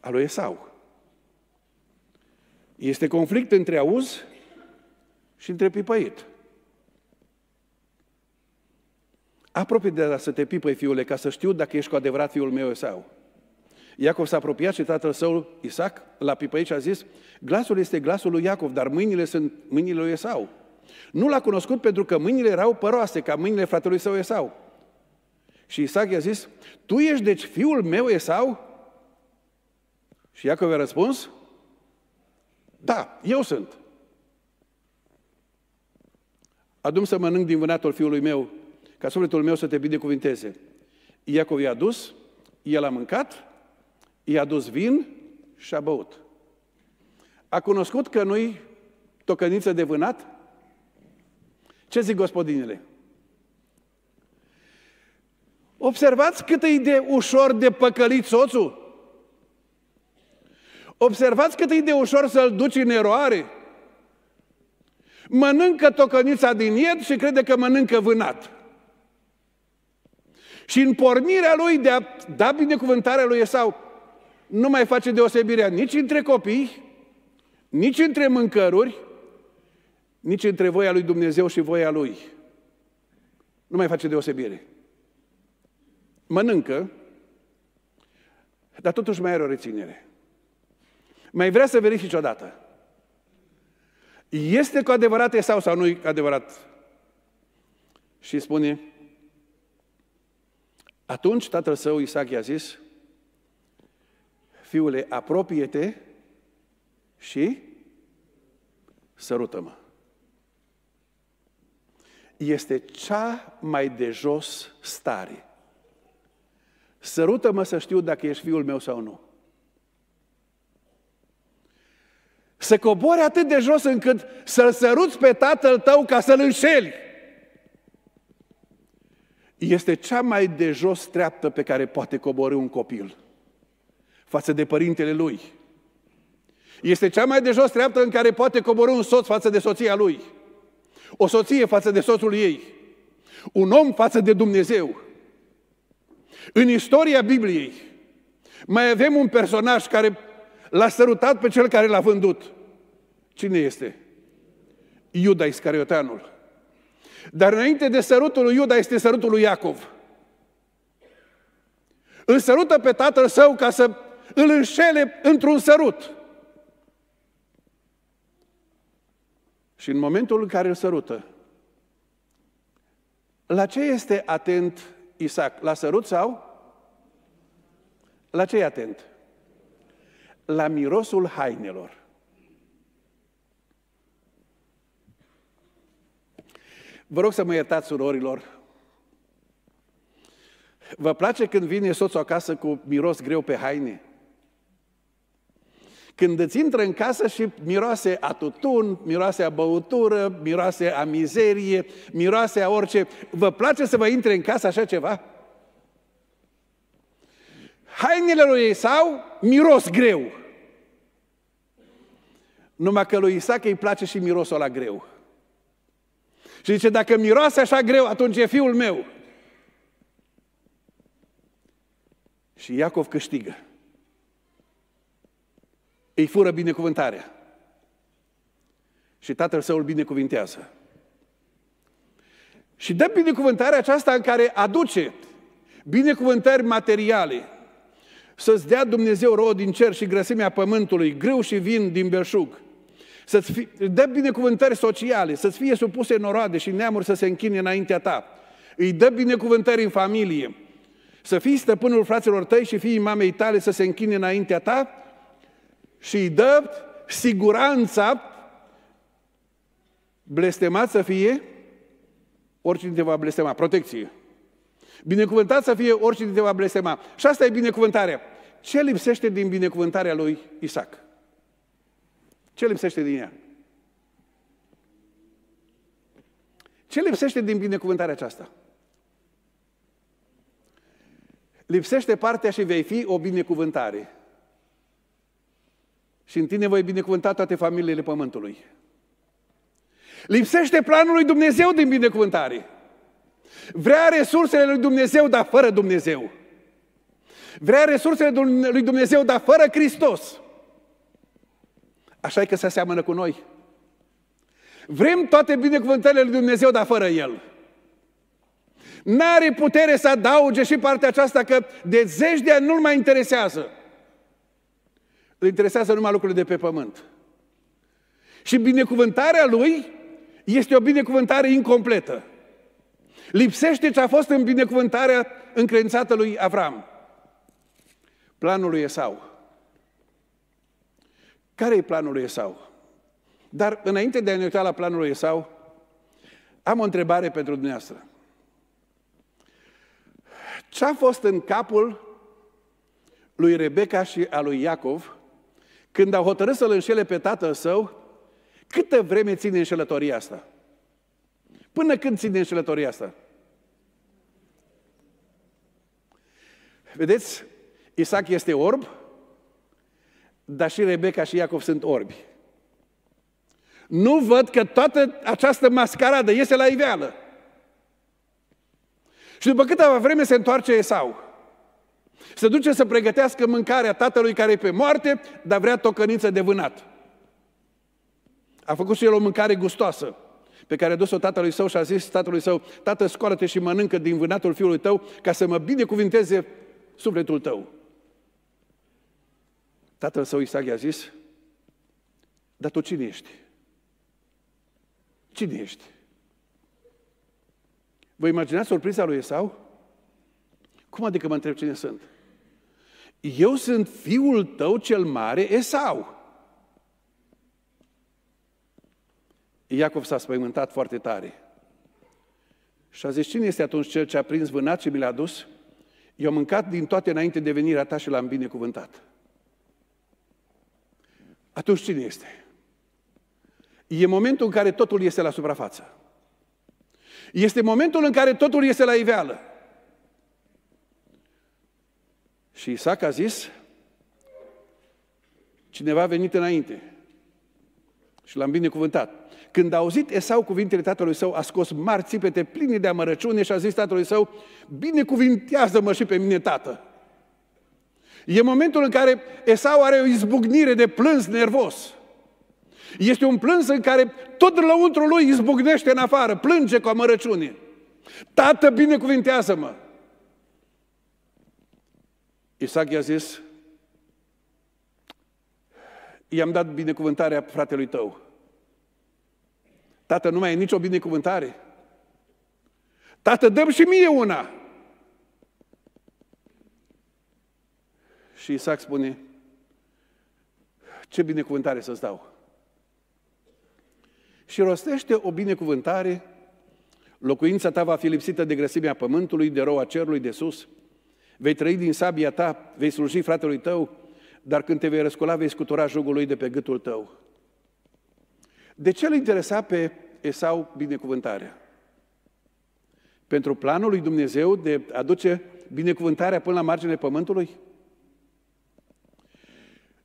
a lui Esau. Este conflict între auz și între pipăit. Apropie de a să te pipăi, fiule, ca să știu dacă ești cu adevărat fiul meu sau. Iacov s-a apropiat și tatăl său, Isaac, l-a pipăit și a zis, glasul este glasul lui Iacov, dar mâinile sunt mâinile lui Esau. Nu l-a cunoscut pentru că mâinile erau păroase, ca mâinile fratelui său Esau. Și Isaac i-a zis, tu ești deci fiul meu Esau? Și Iacov a răspuns, da, eu sunt. Adum să mănânc din vânatul fiului meu, ca sufletul meu să te binecuvinteze. Iacov i-a dus, el a mâncat I-a dus vin și a băut. A cunoscut că nu-i tocăniță de vânat? Ce zic gospodinele? Observați cât e de ușor de păcălit soțul? Observați cât e de ușor să-l duci în eroare? Mănâncă tocănița din ied și crede că mănâncă vânat. Și în pornirea lui de a da binecuvântarea lui sau? nu mai face deosebirea nici între copii, nici între mâncăruri, nici între voia lui Dumnezeu și voia lui. Nu mai face deosebire. Mănâncă, dar totuși mai are o reținere. Mai vrea să verifici odată. Este cu adevărat sau sau nu cu adevărat? Și spune, atunci tatăl său Isaac i-a zis, Fiule, apropie-te și sărută-mă. Este cea mai de jos stare. Sărută-mă să știu dacă ești fiul meu sau nu. Să cobori atât de jos încât să-l săruți pe tatăl tău ca să-l înșeli. Este cea mai de jos treaptă pe care poate cobori un copil față de părintele lui. Este cea mai de jos treaptă în care poate coborâ un soț față de soția lui. O soție față de soțul ei. Un om față de Dumnezeu. În istoria Bibliei mai avem un personaj care l-a sărutat pe cel care l-a vândut. Cine este? Iuda Iscariotanul. Dar înainte de sărutul lui Iuda este sărutul lui Iacov. Îl sărută pe tatăl său ca să îl înșele într-un sărut. Și în momentul în care îl sărută, la ce este atent Isaac? La sărut sau? La ce e atent? La mirosul hainelor. Vă rog să mă iertați, surorilor. Vă place când vine soțul acasă cu miros greu pe haine? Când îți intră în casă și miroase a tutun, miroase a băutură, miroase a mizerie, miroase a orice, vă place să vă intre în casă așa ceva? Hainele lui Isau miros greu. Numai că lui Isaac îi place și mirosul la greu. Și zice, dacă miroase așa greu, atunci e fiul meu. Și Iacov câștigă îi fură binecuvântarea. Și tatăl său îl binecuvintează. Și dă binecuvântarea aceasta în care aduce binecuvântări materiale. Să-ți dea Dumnezeu rod din cer și grăsimea pământului, grâu și vin din belșug. Să-ți fi, dă binecuvântări sociale, să-ți fie supuse noroade și neamuri să se închine înaintea ta. Îi dă binecuvântări în familie. Să fii stăpânul fraților tăi și fiii mamei tale să se închine înaintea ta și îi dă siguranța blestemat să fie oricine te va blestema, protecție. Binecuvântat să fie oricine te va blestema. Și asta e binecuvântarea. Ce lipsește din binecuvântarea lui Isaac? Ce lipsește din ea? Ce lipsește din binecuvântarea aceasta? Lipsește partea și vei fi o binecuvântare și în tine voi binecuvânta toate familiile pământului. Lipsește planul lui Dumnezeu din binecuvântare. Vrea resursele lui Dumnezeu, dar fără Dumnezeu. Vrea resursele lui Dumnezeu, dar fără Hristos. Așa e că se aseamănă cu noi. Vrem toate binecuvântările lui Dumnezeu, dar fără El. N-are putere să adauge și partea aceasta că de zeci de ani nu-L mai interesează. Îl interesează numai lucrurile de pe pământ. Și binecuvântarea lui este o binecuvântare incompletă. Lipsește ce a fost în binecuvântarea încredințată lui Avram. Planul lui Esau. Care e planul lui Esau? Dar înainte de a ne uita la planul lui Esau, am o întrebare pentru dumneavoastră. Ce a fost în capul lui Rebecca și a lui Iacov când a hotărât să-l înșele pe tatăl său, câtă vreme ține înșelătoria asta? Până când ține înșelătoria asta? Vedeți? Isaac este orb, dar și Rebecca și Iacov sunt orbi. Nu văd că toată această mascaradă iese la iveală. Și după câteva vreme se întoarce Esau. Se duce să pregătească mâncarea tatălui care e pe moarte, dar vrea tocăniță de vânat. A făcut și el o mâncare gustoasă, pe care a dus-o tatălui său și a zis tatălui său, tată, scoală-te și mănâncă din vânatul fiului tău ca să mă binecuvinteze sufletul tău. Tatăl său Isaac i-a zis, dar tu cine ești? Cine ești? Vă imaginați surpriza lui Esau? Cum adică mă întreb cine sunt? eu sunt fiul tău cel mare, Esau. Iacov s-a spăimântat foarte tare. Și a zis, cine este atunci cel ce a prins vânat și mi l-a dus? Eu am mâncat din toate înainte de venirea ta și l-am binecuvântat. Atunci cine este? E momentul în care totul iese la suprafață. Este momentul în care totul iese la iveală. Și Isaac a zis, cineva a venit înainte și l-am binecuvântat. Când a auzit Esau cuvintele tatălui său, a scos mari țipete pline de amărăciune și a zis tatălui său, binecuvintează-mă și pe mine, tată. E momentul în care Esau are o izbucnire de plâns nervos. Este un plâns în care tot lăuntru lui izbucnește în afară, plânge cu amărăciune. Tată, binecuvintează-mă! Și Isaac i-a zis, i-am dat binecuvântarea fratelui tău. Tată, nu mai e nicio binecuvântare. Tată, dăm și mie una. Și Isaac spune, ce binecuvântare să-ți dau. Și rostește o binecuvântare, locuința ta va fi lipsită de grăsimea pământului, de roa cerului de sus, Vei trăi din sabia ta, vei sluji fratelui tău, dar când te vei răscola, vei scutura jugul lui de pe gâtul tău. De ce îl interesa pe Esau binecuvântarea? Pentru planul lui Dumnezeu de a duce binecuvântarea până la marginea pământului?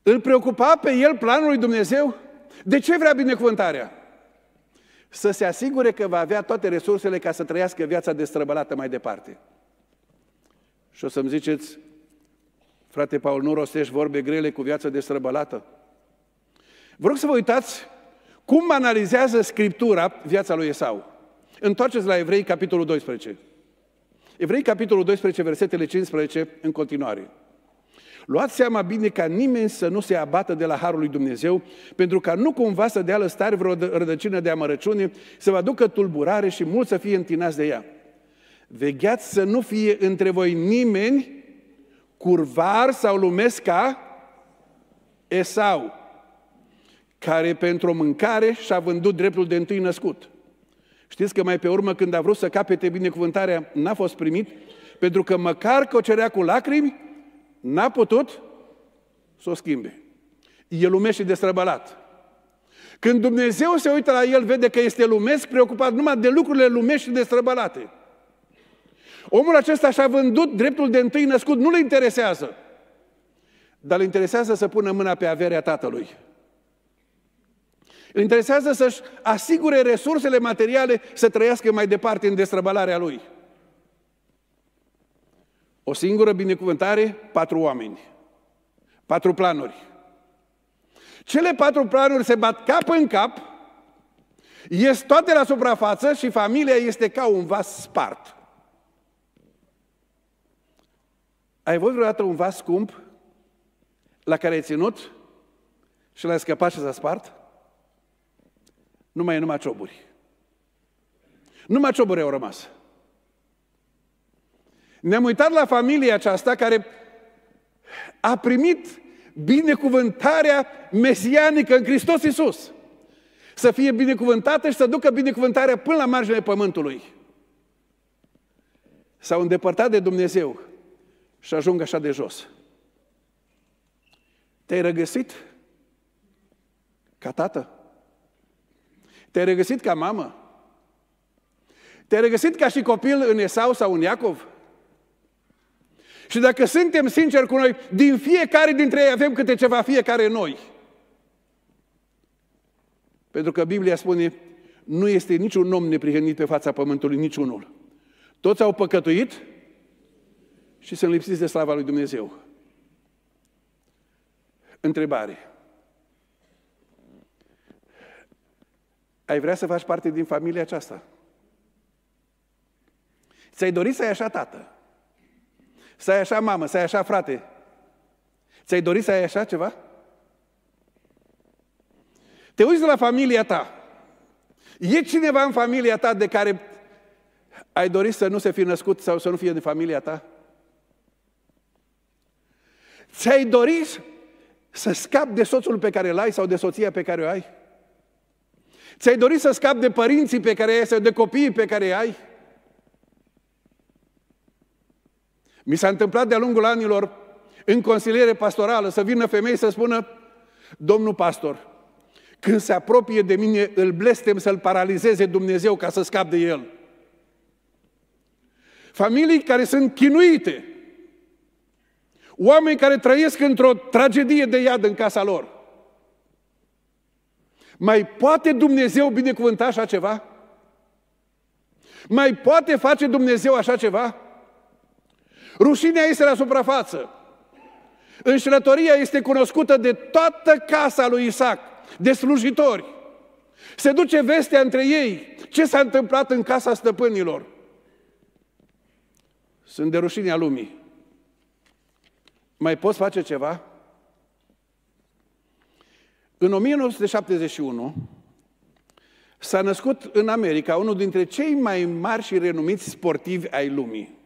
Îl preocupa pe el planul lui Dumnezeu? De ce vrea binecuvântarea? Să se asigure că va avea toate resursele ca să trăiască viața destrăbălată mai departe. Și o să-mi ziceți, frate Paul, nu rostești vorbe grele cu viața destrăbălată. Vă rog să vă uitați cum analizează Scriptura viața lui Esau. Întoarceți la Evrei, capitolul 12. Evrei, capitolul 12, versetele 15, în continuare. Luați seama bine ca nimeni să nu se abată de la Harul lui Dumnezeu, pentru ca nu cumva să dea lăstari vreo rădăcină de amărăciune, să vă aducă tulburare și mult să fie întinați de ea. Vegheați să nu fie între voi nimeni curvar sau lumesc ca Esau, care pentru o mâncare și-a vândut dreptul de întâi născut. Știți că mai pe urmă, când a vrut să capete binecuvântarea, n-a fost primit, pentru că măcar că o cerea cu lacrimi, n-a putut să o schimbe. E și destrăbălat. Când Dumnezeu se uită la el, vede că este lumesc, preocupat numai de lucrurile lumești și destrăbălate. Omul acesta și-a vândut dreptul de întâi născut, nu-l interesează. Dar îl interesează să pună mâna pe averea tatălui. Îl interesează să-și asigure resursele materiale să trăiască mai departe în destrăbălarea lui. O singură binecuvântare, patru oameni. Patru planuri. Cele patru planuri se bat cap în cap, ies toate la suprafață și familia este ca un vas spart. Ai avut vreodată un vas scump la care ai ținut și l-ai scăpat și s-a spart? Nu mai e numai cioburi. Numai cioburi au rămas. Ne-am uitat la familia aceasta care a primit binecuvântarea mesianică în Hristos Iisus. Să fie binecuvântată și să ducă binecuvântarea până la marginea pământului. S-au îndepărtat de Dumnezeu și ajung așa de jos. Te-ai regăsit ca tată? Te-ai regăsit ca mamă? Te-ai regăsit ca și copil în Esau sau în Iacov? Și dacă suntem sinceri cu noi, din fiecare dintre ei avem câte ceva fiecare noi. Pentru că Biblia spune, nu este niciun om neprihănit pe fața pământului, niciunul. Toți au păcătuit și sunt lipsiți de slava lui Dumnezeu. Întrebare. Ai vrea să faci parte din familia aceasta? Ți-ai dorit să ai așa tată? Să ai așa mamă, să ai așa frate? Ți-ai dorit să ai așa ceva? Te uiți la familia ta. E cineva în familia ta de care ai dorit să nu se fi născut sau să nu fie din familia ta? Ți-ai dorit să scapi de soțul pe care îl ai sau de soția pe care o ai? Ți-ai dorit să scapi de părinții pe care ai sau de copiii pe care ai? Mi s-a întâmplat de-a lungul anilor în consiliere pastorală să vină femei să spună Domnul pastor, când se apropie de mine, îl blestem să-l paralizeze Dumnezeu ca să scap de el. Familii care sunt chinuite Oameni care trăiesc într-o tragedie de iad în casa lor. Mai poate Dumnezeu binecuvânta așa ceva? Mai poate face Dumnezeu așa ceva? Rușinea este la suprafață. Înșelătoria este cunoscută de toată casa lui Isaac, de slujitori. Se duce vestea între ei ce s-a întâmplat în casa stăpânilor. Sunt de rușinea lumii. Mai poți face ceva? În 1971 s-a născut în America unul dintre cei mai mari și renumiți sportivi ai lumii.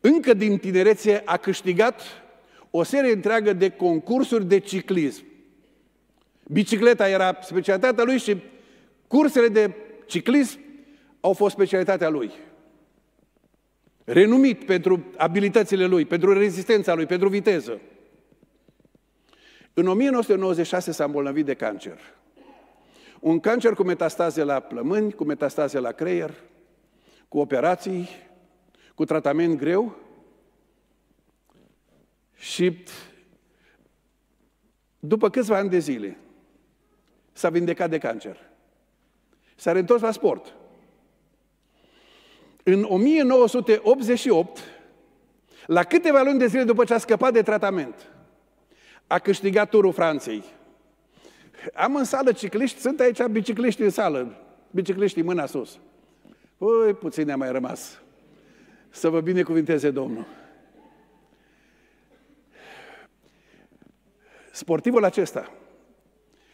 Încă din tinerețe a câștigat o serie întreagă de concursuri de ciclism. Bicicleta era specialitatea lui și cursele de ciclism au fost specialitatea lui renumit pentru abilitățile lui, pentru rezistența lui, pentru viteză. În 1996 s-a îmbolnăvit de cancer. Un cancer cu metastaze la plămâni, cu metastaze la creier, cu operații, cu tratament greu și după câțiva ani de zile s-a vindecat de cancer. S-a reîntors la sport. În 1988, la câteva luni de zile după ce a scăpat de tratament, a câștigat turul Franței. Am în sală cicliști, sunt aici bicicliști în sală, în mâna sus. Păi, puțin a mai rămas. Să vă binecuvinteze Domnul. Sportivul acesta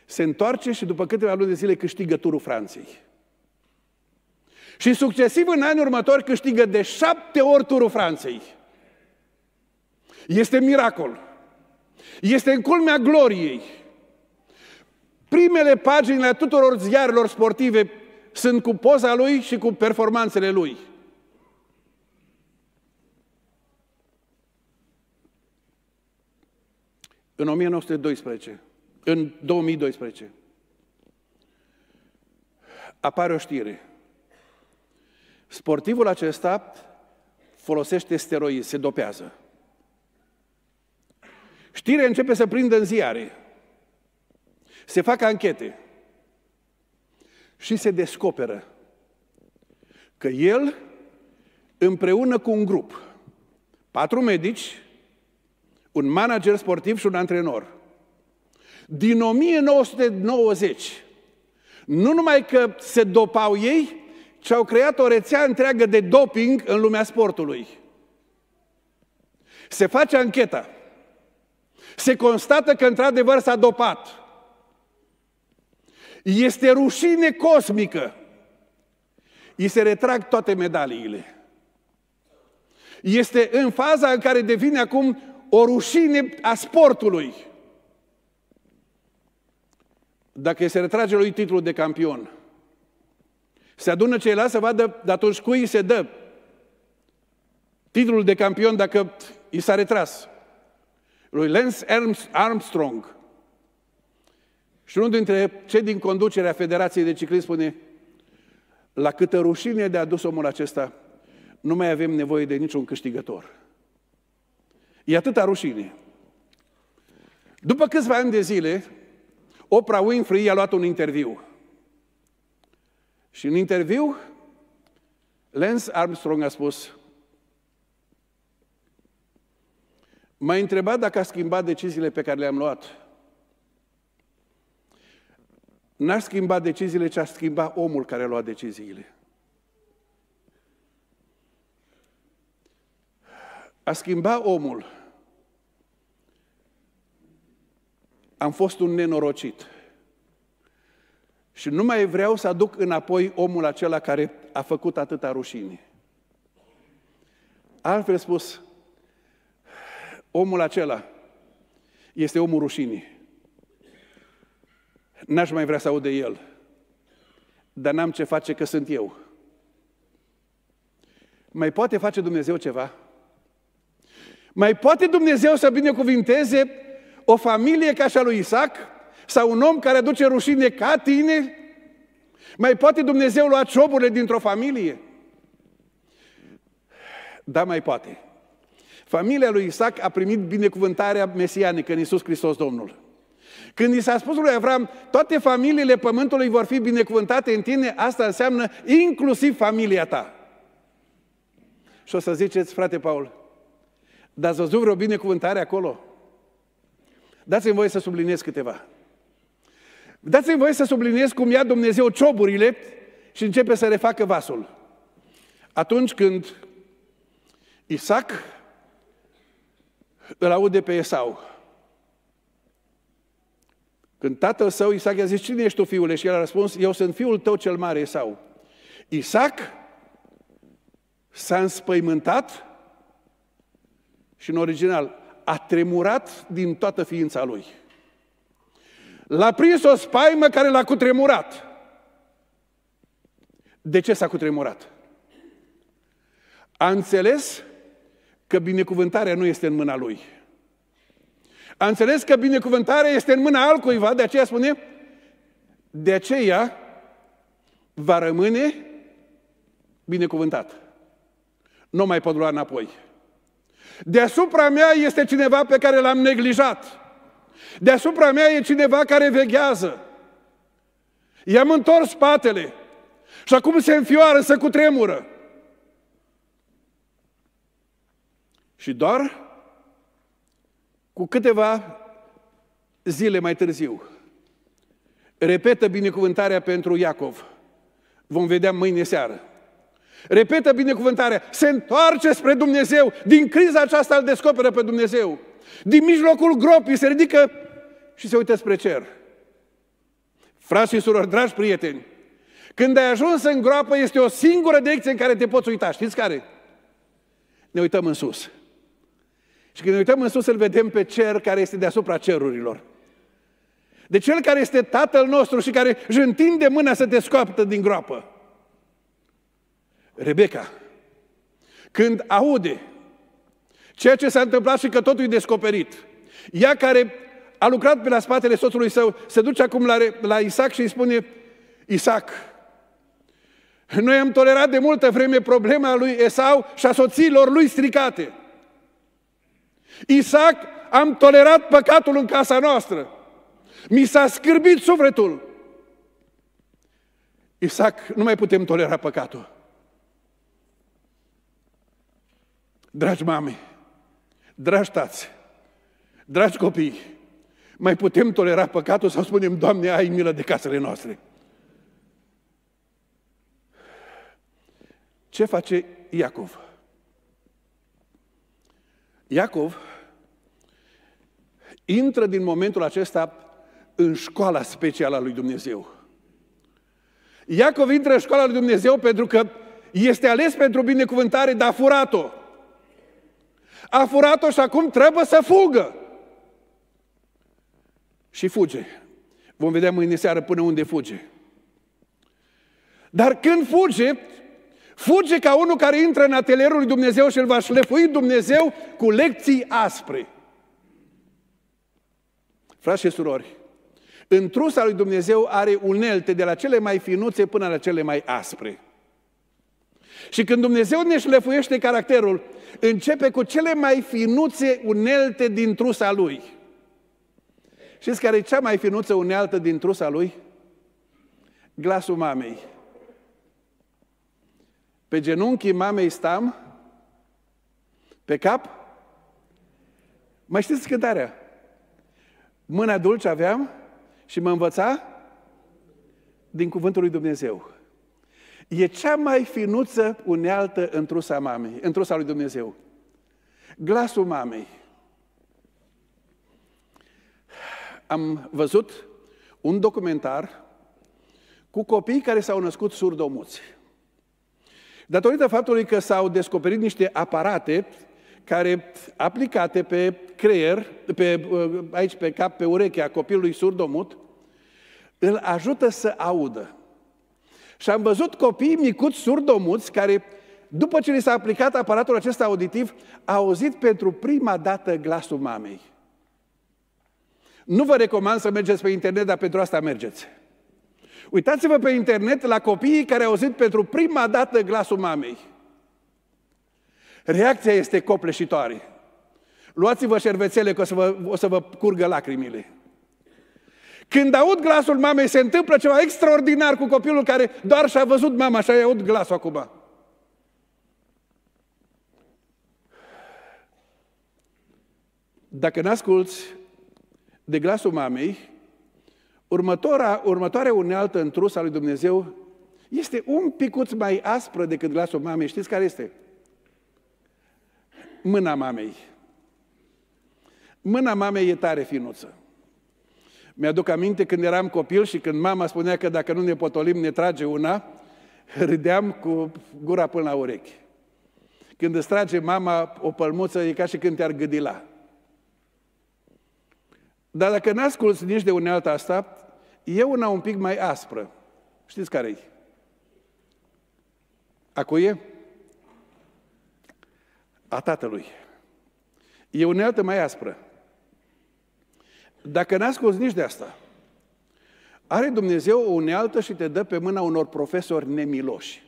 se întoarce și după câteva luni de zile câștigă turul Franței. Și succesiv în anii următori câștigă de șapte ori turul Franței. Este miracol. Este în culmea gloriei. Primele pagini ale tuturor ziarelor sportive sunt cu poza lui și cu performanțele lui. În 1912, în 2012, apare o știre Sportivul acesta folosește steroizi, se dopează. Știrea începe să prindă în ziare. Se fac anchete. Și se descoperă că el, împreună cu un grup, patru medici, un manager sportiv și un antrenor, din 1990, nu numai că se dopau ei, și au creat o rețea întreagă de doping în lumea sportului. Se face ancheta. Se constată că într-adevăr s-a dopat. Este rușine cosmică. Îi se retrag toate medaliile. Este în faza în care devine acum o rușine a sportului. Dacă se retrage lui titlul de campion – se adună ceilalți să vadă, de atunci cui se dă titlul de campion dacă i s-a retras. Lui Lance Armstrong. Și unul dintre cei din conducerea Federației de Ciclism spune, la câtă rușine de a adus omul acesta, nu mai avem nevoie de niciun câștigător. E atâta rușine. După câțiva ani de zile, Oprah Winfrey i-a luat un interviu. Și în interviu, Lance Armstrong a spus, m-a întrebat dacă a schimbat deciziile pe care le-am luat. n a schimbat deciziile, ci a schimbat omul care a luat deciziile. A schimbat omul. Am fost un nenorocit. Și nu mai vreau să aduc înapoi omul acela care a făcut atâta rușine. Altfel spus, omul acela este omul rușinii. N-aș mai vrea să aud de el, dar n-am ce face că sunt eu. Mai poate face Dumnezeu ceva? Mai poate Dumnezeu să binecuvinteze o familie ca și a lui Isaac? Sau un om care aduce rușine ca tine? Mai poate Dumnezeu lua cioburile dintr-o familie? Da, mai poate. Familia lui Isaac a primit binecuvântarea mesianică în Iisus Hristos Domnul. Când i s-a spus lui Avram, toate familiile pământului vor fi binecuvântate în tine, asta înseamnă inclusiv familia ta. Și o să ziceți, frate Paul, dar ați văzut vreo binecuvântare acolo? Dați-mi voie să subliniez câteva. Dați-mi voie să subliniez cum ia Dumnezeu cioburile și începe să refacă vasul. Atunci când Isaac îl aude pe Esau, când tatăl său, Isaac, i-a zis, cine ești tu, fiule? Și el a răspuns, eu sunt fiul tău cel mare, Esau. Isaac s-a înspăimântat și în original a tremurat din toată ființa lui. L-a prins o spaimă care l-a cutremurat. De ce s-a cutremurat? A înțeles că binecuvântarea nu este în mâna lui. A înțeles că binecuvântarea este în mâna altcuiva, de aceea spune, de aceea va rămâne binecuvântat. Nu mai pot lua înapoi. Deasupra mea este cineva pe care l-am neglijat. Deasupra mea e cineva care veghează. I-am întors spatele și acum se înfioară, se cutremură. Și doar cu câteva zile mai târziu, repetă binecuvântarea pentru Iacov. Vom vedea mâine seară. Repetă binecuvântarea, se întoarce spre Dumnezeu, din criza aceasta îl descoperă pe Dumnezeu. Din mijlocul gropii se ridică și se uită spre cer. Frați și surori, dragi prieteni, când ai ajuns în groapă, este o singură direcție în care te poți uita. Știți care? Ne uităm în sus. Și când ne uităm în sus, îl vedem pe cer care este deasupra cerurilor. De cel care este Tatăl nostru și care își întinde mâna să te scoaptă din groapă. Rebecca, când aude Ceea ce s-a întâmplat și că totul e descoperit. Ea care a lucrat pe la spatele soțului său, se duce acum la, la Isaac și îi spune, Isaac, noi am tolerat de multă vreme problema lui Esau și a soțiilor lui stricate. Isaac, am tolerat păcatul în casa noastră. Mi s-a scârbit sufletul. Isaac, nu mai putem tolera păcatul. Dragi mame, Dragi tați, dragi copii, mai putem tolera păcatul sau spunem, Doamne, ai milă de casele noastre? Ce face Iacov? Iacov intră din momentul acesta în școala specială a lui Dumnezeu. Iacov intră în școala lui Dumnezeu pentru că este ales pentru binecuvântare, dar a furat-o a furat-o și acum trebuie să fugă. Și fuge. Vom vedea mâine seară până unde fuge. Dar când fuge, fuge ca unul care intră în atelierul lui Dumnezeu și îl va șlefui Dumnezeu cu lecții aspre. Frați și surori, în trusa lui Dumnezeu are unelte de la cele mai finuțe până la cele mai aspre. Și când Dumnezeu ne șlefuiește caracterul, începe cu cele mai finuțe unelte din trusa Lui. Știți care e cea mai finuță unealtă din trusa Lui? Glasul mamei. Pe genunchii mamei stam, pe cap, mai știți cântarea? Mâna dulce aveam și mă învăța din cuvântul lui Dumnezeu. E cea mai finuță unealtă în trusa mamei, în trusa lui Dumnezeu. Glasul mamei. Am văzut un documentar cu copii care s-au născut surdomuți. Datorită faptului că s-au descoperit niște aparate care aplicate pe creier, pe, aici pe cap, pe urechea copilului surdomut, îl ajută să audă. Și am văzut copii micuți, surdomuți, care după ce li s-a aplicat aparatul acesta auditiv, au auzit pentru prima dată glasul mamei. Nu vă recomand să mergeți pe internet, dar pentru asta mergeți. Uitați-vă pe internet la copiii care au auzit pentru prima dată glasul mamei. Reacția este copleșitoare. Luați-vă șervețele că o să vă, o să vă curgă lacrimile. Când aud glasul mamei, se întâmplă ceva extraordinar cu copilul care doar și-a văzut mama și a aud glasul acum. Dacă n-asculți de glasul mamei, următoarea, următoarea unealtă în trusa lui Dumnezeu este un picuț mai aspră decât glasul mamei. Știți care este? Mâna mamei. Mâna mamei e tare finuță. Mi-aduc aminte când eram copil și când mama spunea că dacă nu ne potolim ne trage una, râdeam cu gura până la urechi. Când îți trage mama o pălmuță, e ca și când te-ar gâdila. Dar dacă n-asculți nici de unealta asta, e una un pic mai aspră. Știți care e? A cui e? A tatălui. E unealtă mai aspră. Dacă n-a scos nici de asta, are Dumnezeu o unealtă și te dă pe mâna unor profesori nemiloși,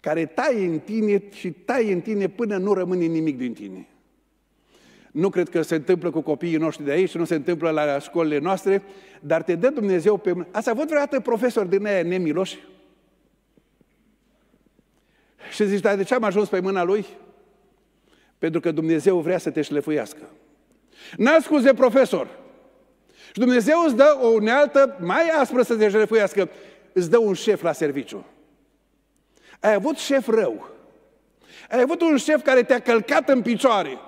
care tai în tine și tai în tine până nu rămâne nimic din tine. Nu cred că se întâmplă cu copiii noștri de aici, nu se întâmplă la școlile noastre, dar te dă Dumnezeu pe mână. Ați avut vreodată profesori din aia nemiloși? Și zici, dar de ce am ajuns pe mâna lui? Pentru că Dumnezeu vrea să te șlefuiască. N-a profesor. Și Dumnezeu îți dă o unealtă mai aspră să te jerefuiască. Îți dă un șef la serviciu. Ai avut șef rău. Ai avut un șef care te-a călcat în picioare.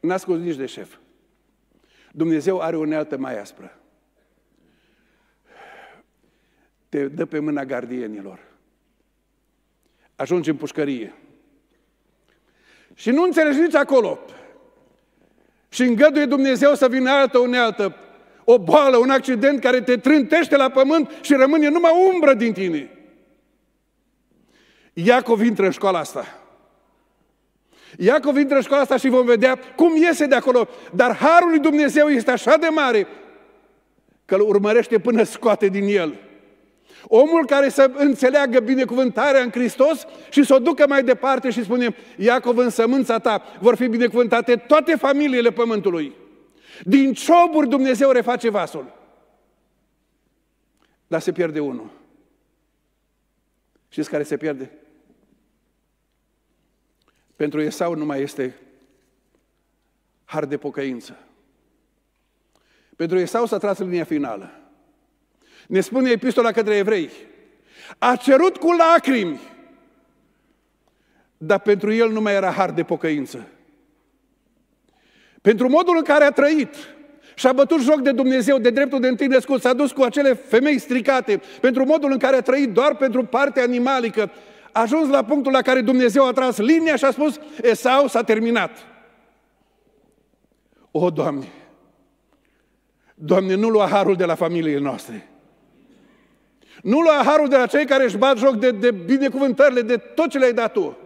N-a scos nici de șef. Dumnezeu are o unealtă mai aspră. Te dă pe mâna gardienilor. Ajungi în pușcărie. Și nu înțelegi nici acolo. Și îngăduie Dumnezeu să vină altă unealtă, o boală, un accident care te trântește la pământ și rămâne numai umbră din tine. Iacov intră în școala asta. Iacov intră în școala asta și vom vedea cum iese de acolo. Dar harul lui Dumnezeu este așa de mare că îl urmărește până scoate din el. Omul care să înțeleagă binecuvântarea în Hristos și să o ducă mai departe și spune, Iacov, în sămânța ta vor fi binecuvântate toate familiile pământului. Din cioburi Dumnezeu reface vasul. Dar se pierde unul. Știți care se pierde? Pentru Esau nu mai este har de pocăință. Pentru Esau s-a tras linia finală ne spune epistola către evrei, a cerut cu lacrimi, dar pentru el nu mai era har de pocăință. Pentru modul în care a trăit, și-a bătut joc de Dumnezeu, de dreptul de întâi născut, s-a dus cu acele femei stricate, pentru modul în care a trăit doar pentru partea animalică, a ajuns la punctul la care Dumnezeu a tras linia și a spus, Esau s-a terminat. O, Doamne, Doamne, nu lua harul de la familiile noastre. Nu lua harul de la cei care își bat joc de, de binecuvântările, de tot ce le-ai dat tu.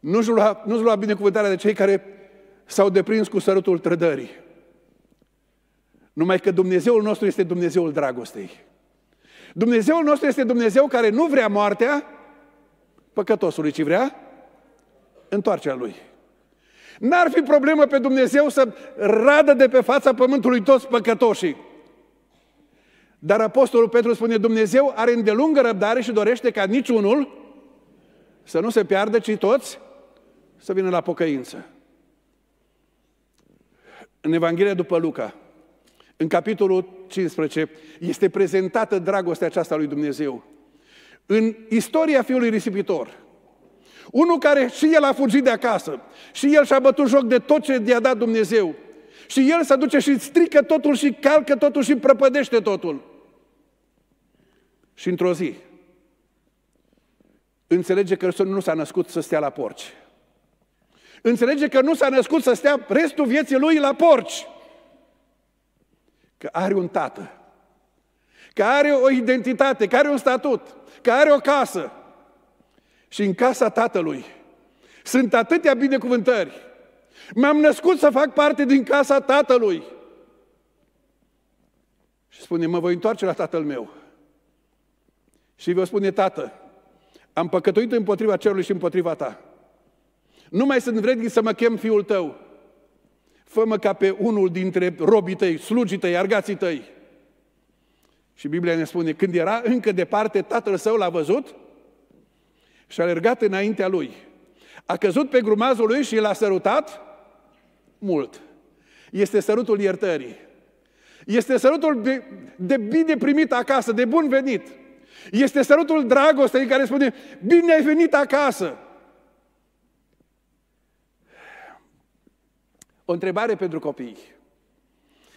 Nu-ți lua, nu lua binecuvântarea de cei care s-au deprins cu sărutul trădării. Numai că Dumnezeul nostru este Dumnezeul dragostei. Dumnezeul nostru este Dumnezeu care nu vrea moartea păcătosului, ci vrea întoarcerea lui. N-ar fi problemă pe Dumnezeu să radă de pe fața pământului toți păcătoșii. Dar Apostolul Petru spune, Dumnezeu are îndelungă răbdare și dorește ca niciunul să nu se piardă, ci toți să vină la pocăință. În Evanghelia după Luca, în capitolul 15, este prezentată dragostea aceasta lui Dumnezeu. În istoria fiului risipitor, unul care și el a fugit de acasă, și el și-a bătut joc de tot ce i-a dat Dumnezeu, și el se duce și strică totul și calcă totul și prăpădește totul. Și într-o zi înțelege că nu s-a născut să stea la porci. Înțelege că nu s-a născut să stea restul vieții lui la porci. Că are un tată, că are o identitate, că are un statut, că are o casă. Și în casa tatălui sunt atâtea binecuvântări. M-am născut să fac parte din casa tatălui. Și spune, mă voi întoarce la tatăl meu și vă spune, Tată, am păcătuit împotriva cerului și împotriva ta. Nu mai sunt vrednic să mă chem fiul tău. Fă-mă ca pe unul dintre robii tăi, slugii tăi, argații tăi. Și Biblia ne spune, când era încă departe, tatăl său l-a văzut și a alergat înaintea lui. A căzut pe grumazul lui și l-a sărutat mult. Este sărutul iertării. Este sărutul de, de bine primit acasă, de bun venit. Este sărutul dragostei care spune, bine ai venit acasă. O întrebare pentru copii.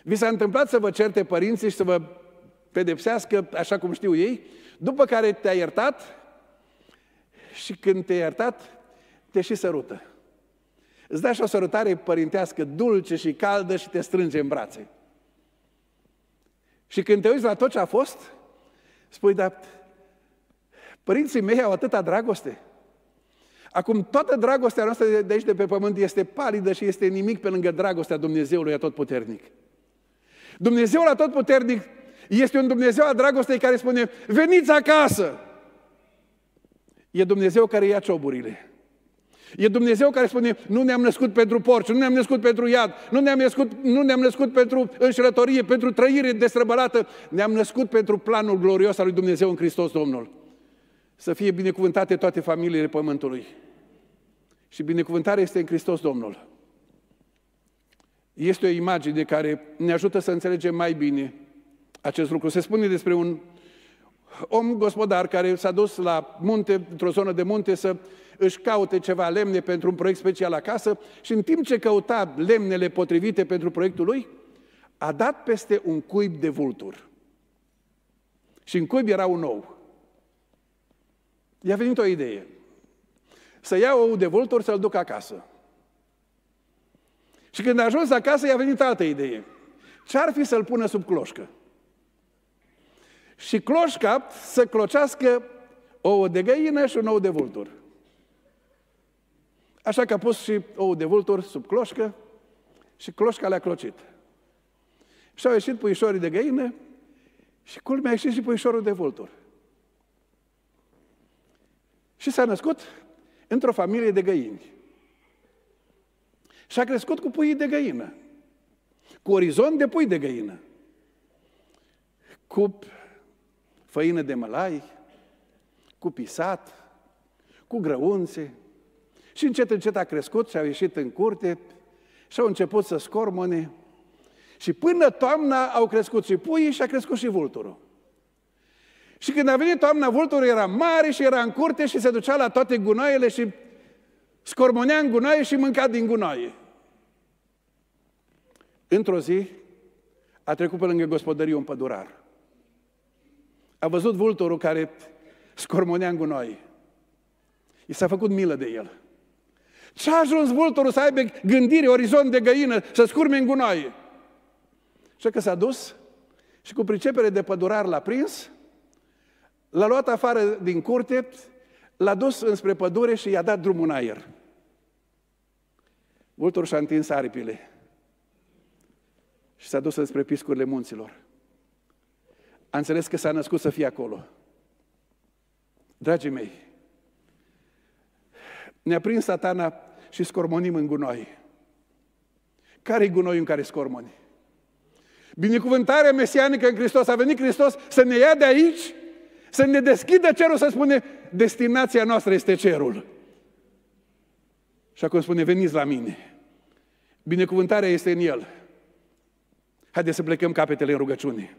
Vi s-a întâmplat să vă certe părinții și să vă pedepsească așa cum știu ei, după care te-a iertat și când te-a iertat, te și sărută. Îți dai și o sărutare părintească dulce și caldă și te strânge în brațe. Și când te uiți la tot ce a fost, Spui, dar părinții mei au atâta dragoste. Acum, toată dragostea noastră de aici, de pe pământ, este palidă și este nimic pe lângă dragostea Dumnezeului Atotputernic. Dumnezeul Atotputernic este un Dumnezeu al dragostei care spune, veniți acasă! E Dumnezeu care ia cioburile. E Dumnezeu care spune, nu ne-am născut pentru porci, nu ne-am născut pentru iad, nu ne-am născut, nu ne-am născut pentru înșelătorie, pentru trăire destrăbărată, ne-am născut pentru planul glorios al lui Dumnezeu în Hristos Domnul. Să fie binecuvântate toate familiile pământului. Și binecuvântarea este în Hristos Domnul. Este o imagine care ne ajută să înțelegem mai bine acest lucru. Se spune despre un om gospodar care s-a dus la munte, într-o zonă de munte, să își caute ceva lemne pentru un proiect special acasă și în timp ce căuta lemnele potrivite pentru proiectul lui, a dat peste un cuib de vultur. Și în cuib era un ou. I-a venit o idee. Să ia ou de vultur să-l duc acasă. Și când a ajuns acasă, i-a venit altă idee. Ce-ar fi să-l pună sub cloșcă? Și cloșca să clocească ouă de găină și un ou de vultur. Așa că a pus și ou de vultur sub cloșcă și cloșca le-a clocit. Și au ieșit puișorii de găină și culmea a ieșit și puișorul de vultur. Și s-a născut într-o familie de găini. Și a crescut cu pui de găină, cu orizont de pui de găină, cu făină de mălai, cu pisat, cu grăunțe, și încet, încet a crescut și au ieșit în curte și au început să scormone. Și până toamna au crescut și puii și a crescut și vulturul. Și când a venit toamna, vulturul era mare și era în curte și se ducea la toate gunoaiele și scormonea în gunoaie și mânca din gunoaie. Într-o zi, a trecut pe lângă gospodărie un pădurar. A văzut vulturul care scormonea în gunoaie. I s-a făcut milă de el. Ce a ajuns vulturul să aibă gândire, orizont de găină, să scurme în gunoaie? Și că s-a dus și cu pricepere de pădurar l-a prins, l-a luat afară din curte, l-a dus înspre pădure și i-a dat drumul în aer. Vulturul și-a întins aripile și s-a dus înspre piscurile munților. A înțeles că s-a născut să fie acolo. Dragii mei, ne-a prins satana și scormonim în gunoi. Care-i gunoiul în care scormoni? Binecuvântarea mesianică în Hristos. A venit Hristos să ne ia de aici, să ne deschidă cerul, să spune, destinația noastră este cerul. Și acum spune, veniți la mine. Binecuvântarea este în El. Haideți să plecăm capetele în rugăciune.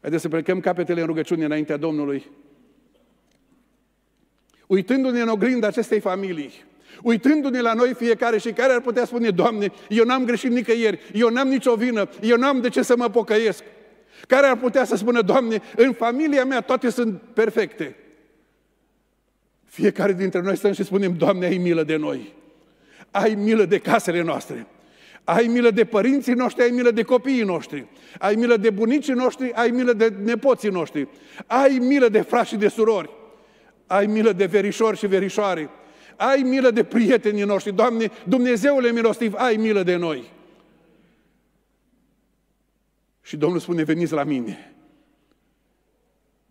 Haideți să plecăm capetele în rugăciune înaintea Domnului. Uitându-ne în oglinda acestei familii, Uitându-ne la noi fiecare și care ar putea spune, Doamne, eu n-am greșit nicăieri, eu n-am nicio vină, eu n-am de ce să mă pocăiesc. Care ar putea să spună, Doamne, în familia mea toate sunt perfecte. Fiecare dintre noi stăm și spunem, Doamne, ai milă de noi. Ai milă de casele noastre. Ai milă de părinții noștri, ai milă de copiii noștri. Ai milă de bunicii noștri, ai milă de nepoții noștri. Ai milă de frați și de surori. Ai milă de verișori și verișoare ai milă de prietenii noștri, Doamne, Dumnezeule milostiv, ai milă de noi. Și Domnul spune, veniți la mine.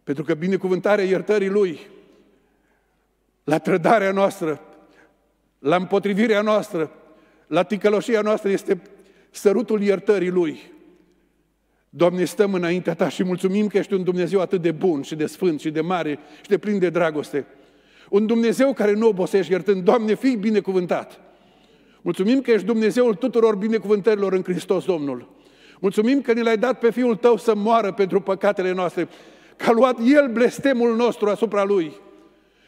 Pentru că binecuvântarea iertării Lui, la trădarea noastră, la împotrivirea noastră, la ticăloșia noastră este sărutul iertării Lui. Doamne, stăm înaintea Ta și mulțumim că ești un Dumnezeu atât de bun și de sfânt și de mare și de plin de dragoste. Un Dumnezeu care nu obosești iertând. Doamne, fii binecuvântat! Mulțumim că ești Dumnezeul tuturor binecuvântărilor în Hristos Domnul. Mulțumim că ne l-ai dat pe Fiul Tău să moară pentru păcatele noastre, că a luat El blestemul nostru asupra Lui.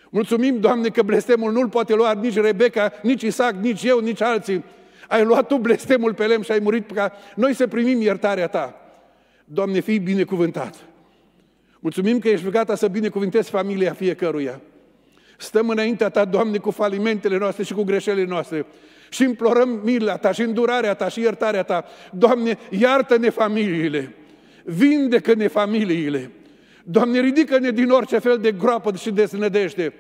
Mulțumim, Doamne, că blestemul nu-l poate lua nici Rebecca, nici Isaac, nici eu, nici alții. Ai luat Tu blestemul pe lemn și ai murit ca noi să primim iertarea Ta. Doamne, fii binecuvântat! Mulțumim că ești gata să binecuvântezi familia fiecăruia. Stăm înaintea Ta, Doamne, cu falimentele noastre și cu greșelile noastre și implorăm mila Ta și îndurarea Ta și iertarea Ta. Doamne, iartă-ne familiile, vindecă-ne familiile. Doamne, ridică-ne din orice fel de groapă și deznădejde.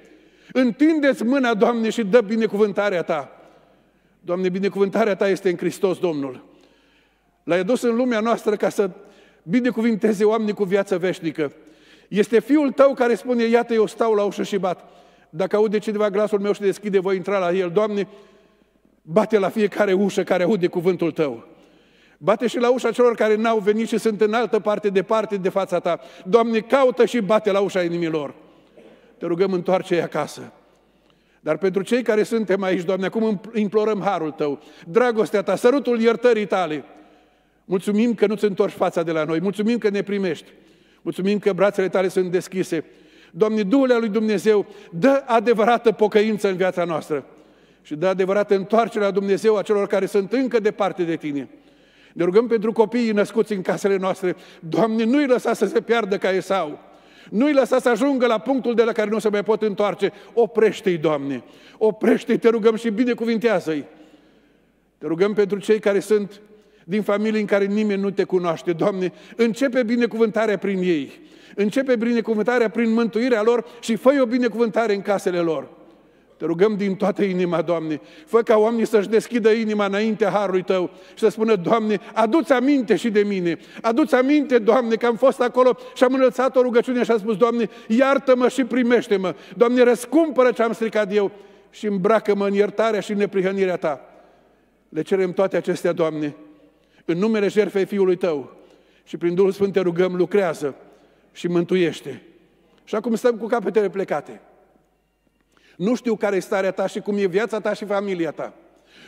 Întindeți mâna, Doamne, și dă binecuvântarea Ta. Doamne, binecuvântarea Ta este în Hristos Domnul. L-ai adus în lumea noastră ca să binecuvinteze oamenii cu viață veșnică. Este Fiul Tău care spune, iată, eu stau la ușă și bat. Dacă aude cineva glasul meu și deschide, voi intra la el. Doamne, bate la fiecare ușă care aude cuvântul tău. Bate și la ușa celor care n-au venit și sunt în altă parte, departe de fața ta. Doamne, caută și bate la ușa inimilor. Te rugăm, întoarce-i acasă. Dar pentru cei care suntem aici, Doamne, acum implorăm harul Tău, dragostea Ta, sărutul iertării Tale. Mulțumim că nu-ți întorci fața de la noi, mulțumim că ne primești, mulțumim că brațele Tale sunt deschise, Doamne, Duhul lui Dumnezeu, dă adevărată pocăință în viața noastră și dă adevărată întoarcere la Dumnezeu a celor care sunt încă departe de Tine. Ne rugăm pentru copiii născuți în casele noastre. Doamne, nu-i lăsa să se piardă ca Esau. Nu-i lăsa să ajungă la punctul de la care nu se mai pot întoarce. Oprește-i, Doamne! Oprește-i, te rugăm și binecuvintează-i! Te rugăm pentru cei care sunt din familii în care nimeni nu te cunoaște. Doamne, începe binecuvântarea prin ei. Începe binecuvântarea prin mântuirea lor și fă o binecuvântare în casele lor. Te rugăm din toată inima, Doamne. Fă ca oamenii să-și deschidă inima înaintea harului Tău și să spună, Doamne, adu-ți aminte și de mine. Adu-ți aminte, Doamne, că am fost acolo și am înălțat o rugăciune și am spus, Doamne, iartă-mă și primește-mă. Doamne, răscumpără ce am stricat eu și îmbracă-mă în iertarea și în neprihănirea Ta. Le cerem toate acestea, Doamne, în numele jertfei Fiului Tău și prin Duhul Sfânt te rugăm, lucrează și mântuiește. Și acum stăm cu capetele plecate. Nu știu care e starea ta și cum e viața ta și familia ta.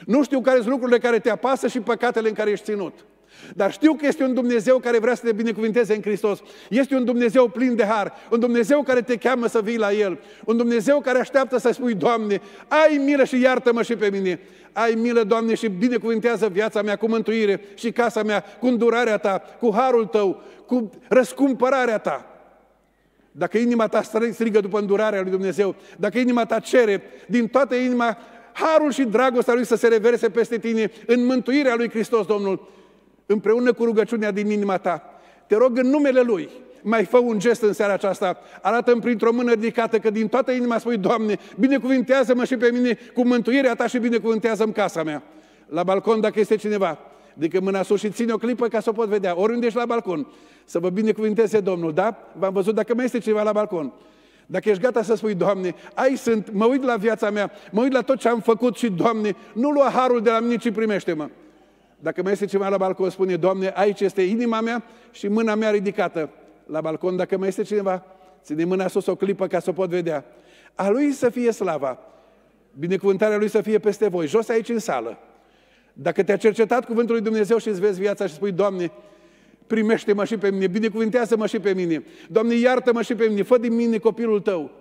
Nu știu care sunt lucrurile care te apasă și păcatele în care ești ținut. Dar știu că este un Dumnezeu care vrea să te binecuvinteze în Hristos. Este un Dumnezeu plin de har, un Dumnezeu care te cheamă să vii la El, un Dumnezeu care așteaptă să spui, Doamne, ai milă și iartă-mă și pe mine. Ai milă, Doamne, și binecuvintează viața mea cu mântuire și casa mea, cu îndurarea Ta, cu harul Tău, cu răscumpărarea Ta. Dacă inima ta strigă după îndurarea lui Dumnezeu, dacă inima ta cere din toată inima harul și dragostea lui să se reverse peste tine în mântuirea lui Hristos Domnul, împreună cu rugăciunea din inima ta. Te rog în numele Lui, mai fă un gest în seara aceasta, arată-mi printr-o mână ridicată că din toată inima spui, Doamne, binecuvintează-mă și pe mine cu mântuirea Ta și binecuvintează mi casa mea. La balcon, dacă este cineva, adică mâna sus și ține o clipă ca să o pot vedea, oriunde ești la balcon, să vă binecuvinteze Domnul, da? V-am văzut dacă mai este cineva la balcon. Dacă ești gata să spui, Doamne, ai sunt, mă uit la viața mea, mă uit la tot ce am făcut și, Doamne, nu lua harul de la mine, ci primește-mă. Dacă mai este cineva la balcon, spune, Doamne, aici este inima mea și mâna mea ridicată la balcon. Dacă mai este cineva, ține mâna sus o clipă ca să o pot vedea. A lui să fie slava, binecuvântarea lui să fie peste voi, jos aici în sală. Dacă te-a cercetat cuvântul lui Dumnezeu și îți vezi viața și spui, Doamne, primește-mă și pe mine, binecuvântează mă și pe mine, Doamne, iartă-mă și pe mine, fă din mine copilul Tău,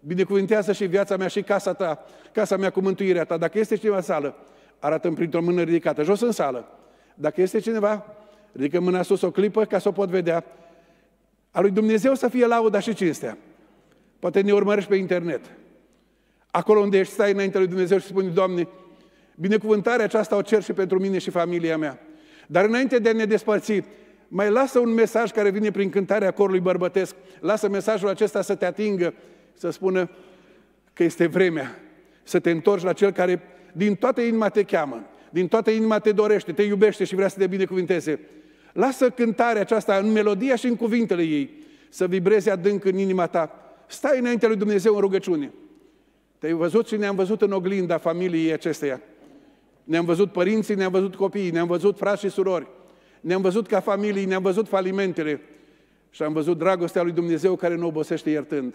binecuvântează și viața mea și casa Ta, casa mea cu mântuirea Ta. Dacă este cineva în sală, arătăm printr-o mână ridicată, jos în sală. Dacă este cineva, ridică mâna sus o clipă ca să o pot vedea. A lui Dumnezeu să fie lauda și cinstea. Poate ne urmărești pe internet. Acolo unde ești, stai înaintea lui Dumnezeu și spune, Doamne, binecuvântarea aceasta o cer și pentru mine și familia mea. Dar înainte de a ne despărți, mai lasă un mesaj care vine prin cântarea corului bărbătesc. Lasă mesajul acesta să te atingă, să spună că este vremea să te întorci la cel care din toată inima te cheamă, din toată inima te dorește, te iubește și vrea să te binecuvinteze. Lasă cântarea aceasta în melodia și în cuvintele ei să vibreze adânc în inima ta. Stai înaintea lui Dumnezeu în rugăciune. Te-ai văzut și ne-am văzut în oglinda familiei acesteia. Ne-am văzut părinții, ne-am văzut copiii, ne-am văzut frați și surori. Ne-am văzut ca familii, ne-am văzut falimentele. Și am văzut dragostea lui Dumnezeu care nu obosește iertând.